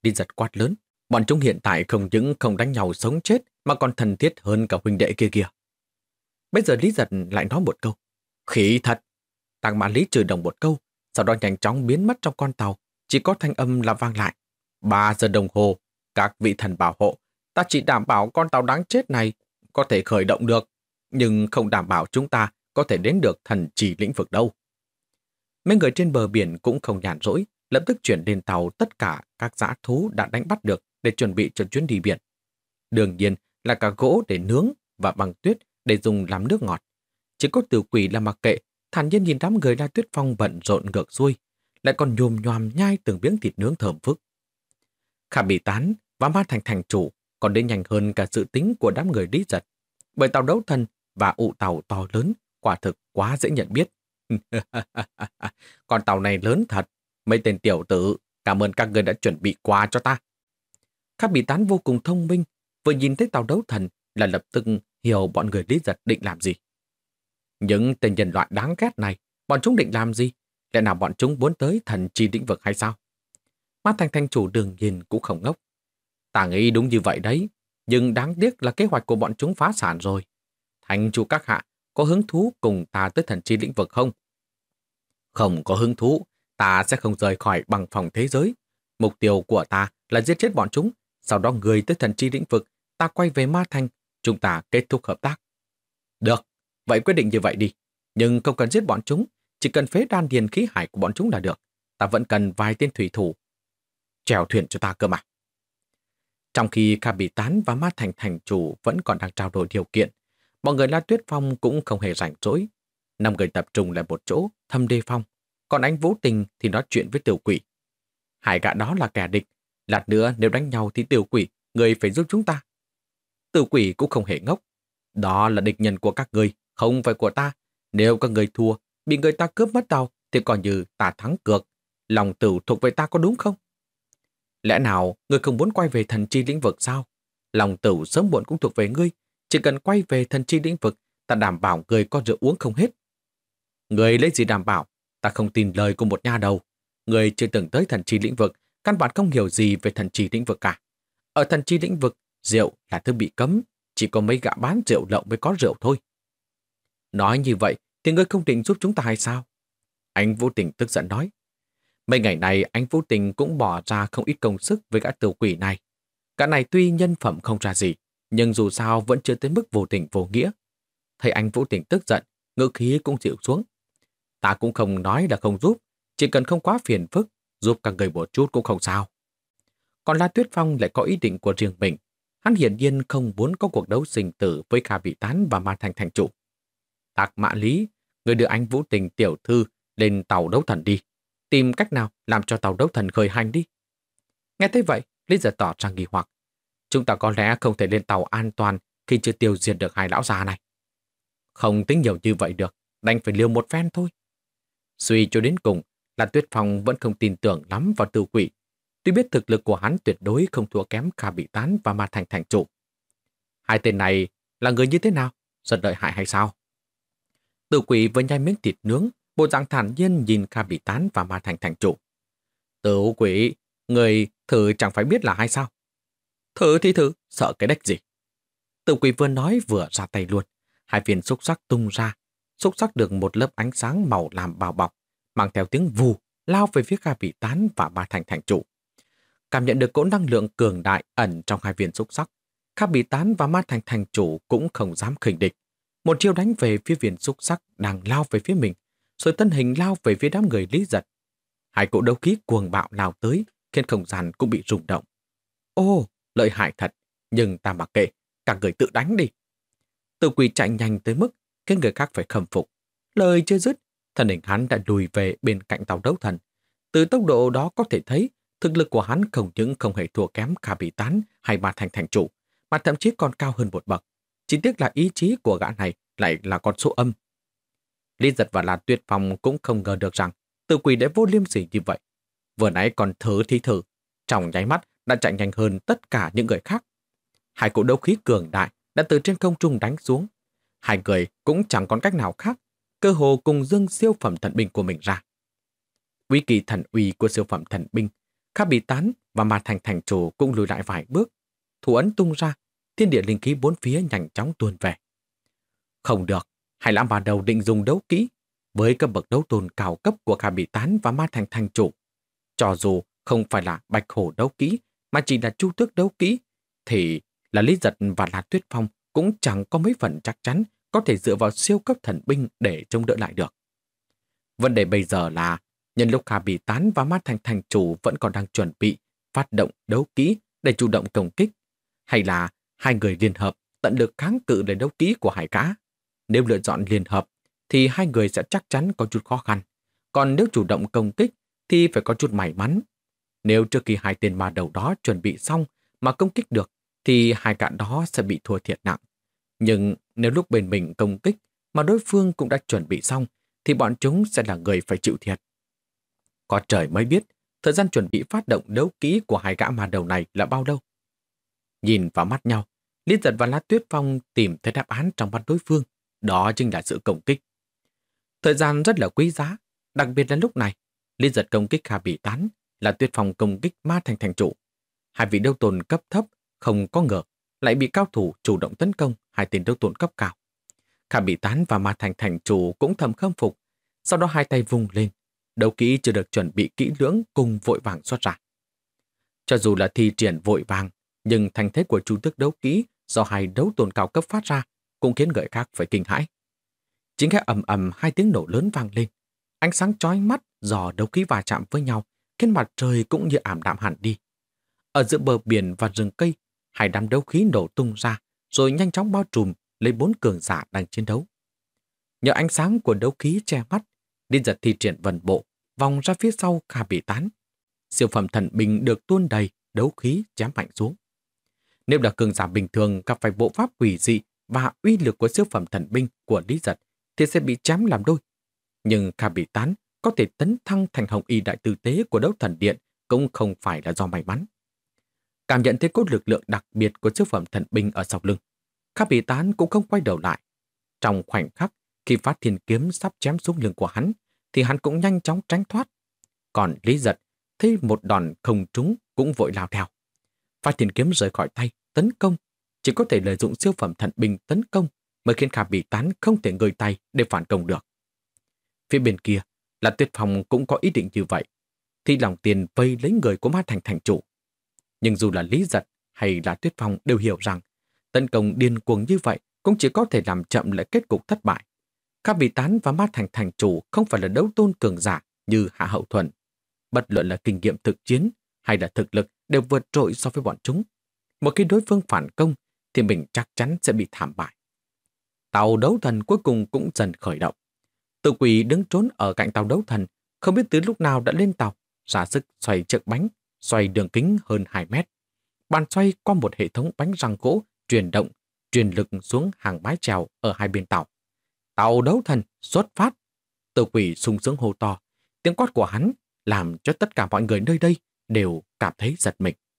Đi giật quát lớn, bọn chúng hiện tại không những không đánh nhau sống chết mà còn thân thiết hơn cả huynh đệ kia kìa. Bây giờ Lý giật lại nói một câu. khỉ thật! Tăng mã Lý trừ đồng một câu, sau đó nhanh chóng biến mất trong con tàu, chỉ có thanh âm là vang lại. 3 giờ đồng hồ, các vị thần bảo hộ, ta chỉ đảm bảo con tàu đáng chết này có thể khởi động được, nhưng không đảm bảo chúng ta có thể đến được thần chỉ lĩnh vực đâu. Mấy người trên bờ biển cũng không nhàn rỗi, lập tức chuyển lên tàu tất cả các giã thú đã đánh bắt được để chuẩn bị cho chuyến đi biển. Đương nhiên là cả gỗ để nướng và bằng tuyết để dùng làm nước ngọt. Chỉ có tiểu quỷ là mặc kệ, thản nhiên nhìn đám người La Tuyết Phong bận rộn ngược xuôi, lại còn nhồm nhòm nhai từng miếng thịt nướng thơm phức. Khả bị tán và ma thành thành chủ còn đến nhanh hơn cả sự tính của đám người đi giật. Bởi tàu đấu thân và ụ tàu to lớn quả thực quá dễ nhận biết. Con tàu này lớn thật. Mấy tên tiểu tử, cảm ơn các người đã chuẩn bị quà cho ta. Khả bị tán vô cùng thông minh, vừa nhìn thấy tàu đấu thần là lập tức hiểu bọn người lý giật định làm gì. Những tên nhân loại đáng ghét này, bọn chúng định làm gì? Lẽ nào bọn chúng muốn tới thần chi lĩnh vực hay sao? Má Thanh Thanh chủ đường nhìn cũng không ngốc. Ta nghĩ đúng như vậy đấy, nhưng đáng tiếc là kế hoạch của bọn chúng phá sản rồi. Thành chủ các hạ, có hứng thú cùng ta tới thần chi lĩnh vực không? Không có hứng thú, ta sẽ không rời khỏi bằng phòng thế giới. Mục tiêu của ta là giết chết bọn chúng, sau đó người tới thần chi lĩnh vực, ta quay về Ma Thanh, chúng ta kết thúc hợp tác. Được, vậy quyết định như vậy đi. Nhưng không cần giết bọn chúng, chỉ cần phế đan điền khí hải của bọn chúng là được. Ta vẫn cần vài tên thủy thủ chèo thuyền cho ta cơ mà. Trong khi Kha bị Tán và Ma Thành Thành Chủ vẫn còn đang trao đổi điều kiện, bọn người La Tuyết Phong cũng không hề rảnh rỗi. Năm người tập trung lại một chỗ, thâm đê phong. Còn anh Vũ Tình thì nói chuyện với tiểu quỷ. Hai gã đó là kẻ địch. Lạt nữa nếu đánh nhau thì tiểu quỷ, người phải giúp chúng ta. Tiểu quỷ cũng không hề ngốc. Đó là địch nhân của các người, không phải của ta. Nếu các người thua, bị người ta cướp mất đầu thì còn như ta thắng cược. Lòng tử thuộc về ta có đúng không? Lẽ nào ngươi không muốn quay về thần chi lĩnh vực sao? Lòng tửu sớm muộn cũng thuộc về ngươi. Chỉ cần quay về thần chi lĩnh vực, ta đảm bảo người có rượu uống không hết. Người lấy gì đảm bảo? Ta không tin lời của một nha đầu. Người chưa từng tới thần chi lĩnh vực, căn bản không hiểu gì về thần chi lĩnh vực cả. Ở thần chi lĩnh vực, rượu là thứ bị cấm, chỉ có mấy gã bán rượu lậu mới có rượu thôi. Nói như vậy, thì ngươi không định giúp chúng ta hay sao? Anh vô tình tức giận nói. Mấy ngày này anh Vũ Tình cũng bỏ ra không ít công sức với gã tiểu quỷ này. Cả này tuy nhân phẩm không ra gì, nhưng dù sao vẫn chưa tới mức vô tình vô nghĩa. Thấy anh Vũ Tình tức giận, ngữ khí cũng chịu xuống. Ta cũng không nói là không giúp, chỉ cần không quá phiền phức, giúp cả người một chút cũng không sao. Còn La Tuyết Phong lại có ý định của riêng mình. Hắn hiển nhiên không muốn có cuộc đấu sinh tử với Kha Vị Tán và Ma Thành Thành Chủ. Tạc Mã Lý, người đưa anh Vũ Tình tiểu thư lên tàu đấu thần đi tìm cách nào làm cho tàu đấu thần khởi hành đi. Nghe thấy vậy, Lý giờ tỏ ra nghi hoặc. Chúng ta có lẽ không thể lên tàu an toàn khi chưa tiêu diệt được hai lão già này. Không tính nhiều như vậy được, đành phải liều một phen thôi. Suy cho đến cùng là Tuyết Phong vẫn không tin tưởng lắm vào tự quỷ. Tuy biết thực lực của hắn tuyệt đối không thua kém Kha Bị Tán và Ma Thành Thành Chủ. Hai tên này là người như thế nào? Giật lợi hại hay sao? Tự quỷ vừa nhai miếng thịt nướng bộ dạng thản nhiên nhìn Kha Bị Tán và Ma Thành Thành Chủ. Tử quỷ, người thử chẳng phải biết là ai sao? Thử thì thử, sợ cái đếch gì? Tử quỷ vừa nói vừa ra tay luôn. Hai viên xúc sắc tung ra, xúc sắc được một lớp ánh sáng màu làm bao bọc, mang theo tiếng vù, lao về phía Kha Bị Tán và Ma Thành Thành Chủ. Cảm nhận được cỗ năng lượng cường đại ẩn trong hai viên xúc sắc, Kha Bị Tán và Ma Thành Thành Chủ cũng không dám khinh địch. Một chiêu đánh về phía viên xúc sắc đang lao về phía mình, rồi thân hình lao về phía đám người Lý Giật. Hai cỗ đấu khí cuồng bạo lao tới, khiến không gian cũng bị rung động. Ô, lợi hại thật, nhưng ta mặc kệ, cả người tự đánh đi. Tử quỷ chạy nhanh tới mức khiến người khác phải khâm phục. Lời chưa dứt, thân hình hắn đã lùi về bên cạnh tàu đấu thần. Từ tốc độ đó có thể thấy, thực lực của hắn không những không hề thua kém cả Bỉ Tán hay bà Thành Thành Chủ, mà thậm chí còn cao hơn một bậc. Chỉ tiếc là ý chí của gã này lại là con số âm Lý giật và là Tuyệt Phong cũng không ngờ được rằng từ quỷ đã vô liêm sỉ như vậy. Vừa nãy còn thử thì thử, trong nháy mắt đã chạy nhanh hơn tất cả những người khác. Hai cụ đấu khí cường đại đã từ trên không trung đánh xuống. Hai người cũng chẳng còn cách nào khác, cơ hồ cùng dương siêu phẩm thần binh của mình ra. Uy kỳ thần uy của siêu phẩm thần binh, khá bị tán và mà thành thành chủ cũng lùi lại vài bước. Thủ ấn tung ra, thiên địa linh khí bốn phía nhanh chóng tuôn về. Không được, Hai lão bà đầu định dùng đấu kỹ với các bậc đấu tôn cao cấp của cả bị tán và ma thành thành chủ. Cho dù không phải là bạch hổ đấu kỹ, mà chỉ là chu tước đấu kỹ, thì là Lý Giật và là Tuyết Phong cũng chẳng có mấy phần chắc chắn có thể dựa vào siêu cấp thần binh để chống đỡ lại được. Vấn đề bây giờ là nhân lúc Hà Bì Tán và Ma Thành Thành Chủ vẫn còn đang chuẩn bị phát động đấu kỹ để chủ động công kích, hay là hai người liên hợp tận lực kháng cự để đấu kỹ của hải cá. Nếu lựa chọn liên hợp, thì hai người sẽ chắc chắn có chút khó khăn. Còn nếu chủ động công kích, thì phải có chút may mắn. Nếu trước khi hai tên ma đầu đó chuẩn bị xong mà công kích được, thì hai cả đó sẽ bị thua thiệt nặng. Nhưng nếu lúc bên mình công kích mà đối phương cũng đã chuẩn bị xong, thì bọn chúng sẽ là người phải chịu thiệt. Có trời mới biết, thời gian chuẩn bị phát động đấu kỹ của hai gã ma đầu này là bao lâu. Nhìn vào mắt nhau, Liên Giật và lá Tuyết Phong tìm thấy đáp án trong mắt đối phương. Đó chính là sự công kích. Thời gian rất là quý giá, đặc biệt là lúc này, liên giật công kích Hà Bỉ Tán là tuyệt phòng công kích ma thành thành Chủ. Hai vị đấu tồn cấp thấp không có ngờ lại bị cao thủ chủ động tấn công hai tên đấu tồn cấp cao. Khả Bỉ Tán và ma thành thành chủ cũng thầm khâm phục, sau đó hai tay vùng lên, đấu kỹ chưa được chuẩn bị kỹ lưỡng cùng vội vàng xuất ra. Cho dù là thi triển vội vàng, nhưng thành thế của chu tước đấu kỹ do hai đấu tồn cao cấp phát ra cũng khiến người khác phải kinh hãi. Chính cái ầm ầm hai tiếng nổ lớn vang lên, ánh sáng chói mắt dò đấu khí va chạm với nhau, khiến mặt trời cũng như ảm đạm hẳn đi. Ở giữa bờ biển và rừng cây, hai đám đấu khí nổ tung ra, rồi nhanh chóng bao trùm lấy bốn cường giả đang chiến đấu. Nhờ ánh sáng của đấu khí che mắt, Điên giật thi triển vần bộ, vòng ra phía sau khả bị tán. Siêu phẩm thần bình được tuôn đầy, đấu khí chém mạnh xuống. Nếu là cường giả bình thường gặp phải bộ pháp quỷ dị và uy lực của siêu phẩm thần binh của Lý Giật thì sẽ bị chém làm đôi. Nhưng Kha bị Tán có thể tấn thăng thành hồng y đại tư tế của đấu thần điện cũng không phải là do may mắn. Cảm nhận thấy cốt lực lượng đặc biệt của siêu phẩm thần binh ở sau lưng, Kha bị Tán cũng không quay đầu lại. Trong khoảnh khắc, khi phát thiên kiếm sắp chém xuống lưng của hắn, thì hắn cũng nhanh chóng tránh thoát. Còn Lý Giật thấy một đòn không trúng cũng vội lao theo. Phát thiên kiếm rời khỏi tay, tấn công chỉ có thể lợi dụng siêu phẩm thần binh tấn công mới khiến khả Bỉ Tán không thể ngơi tay để phản công được. Phía bên kia là tuyệt phòng cũng có ý định như vậy, thì lòng tiền vây lấy người của ma thành thành chủ. Nhưng dù là lý giật hay là tuyết phong đều hiểu rằng tấn công điên cuồng như vậy cũng chỉ có thể làm chậm lại kết cục thất bại. khả vị tán và ma thành thành chủ không phải là đấu tôn cường giả như Hạ Hậu thuận Bất luận là kinh nghiệm thực chiến hay là thực lực đều vượt trội so với bọn chúng. Một khi đối phương phản công thì mình chắc chắn sẽ bị thảm bại. Tàu đấu thần cuối cùng cũng dần khởi động. Tự quỷ đứng trốn ở cạnh tàu đấu thần, không biết từ lúc nào đã lên tàu, ra sức xoay chiếc bánh, xoay đường kính hơn 2 mét. Bàn xoay qua một hệ thống bánh răng gỗ truyền động, truyền lực xuống hàng mái trèo ở hai bên tàu. Tàu đấu thần xuất phát. Tự quỷ sung sướng hô to. Tiếng quát của hắn làm cho tất cả mọi người nơi đây đều cảm thấy giật mình.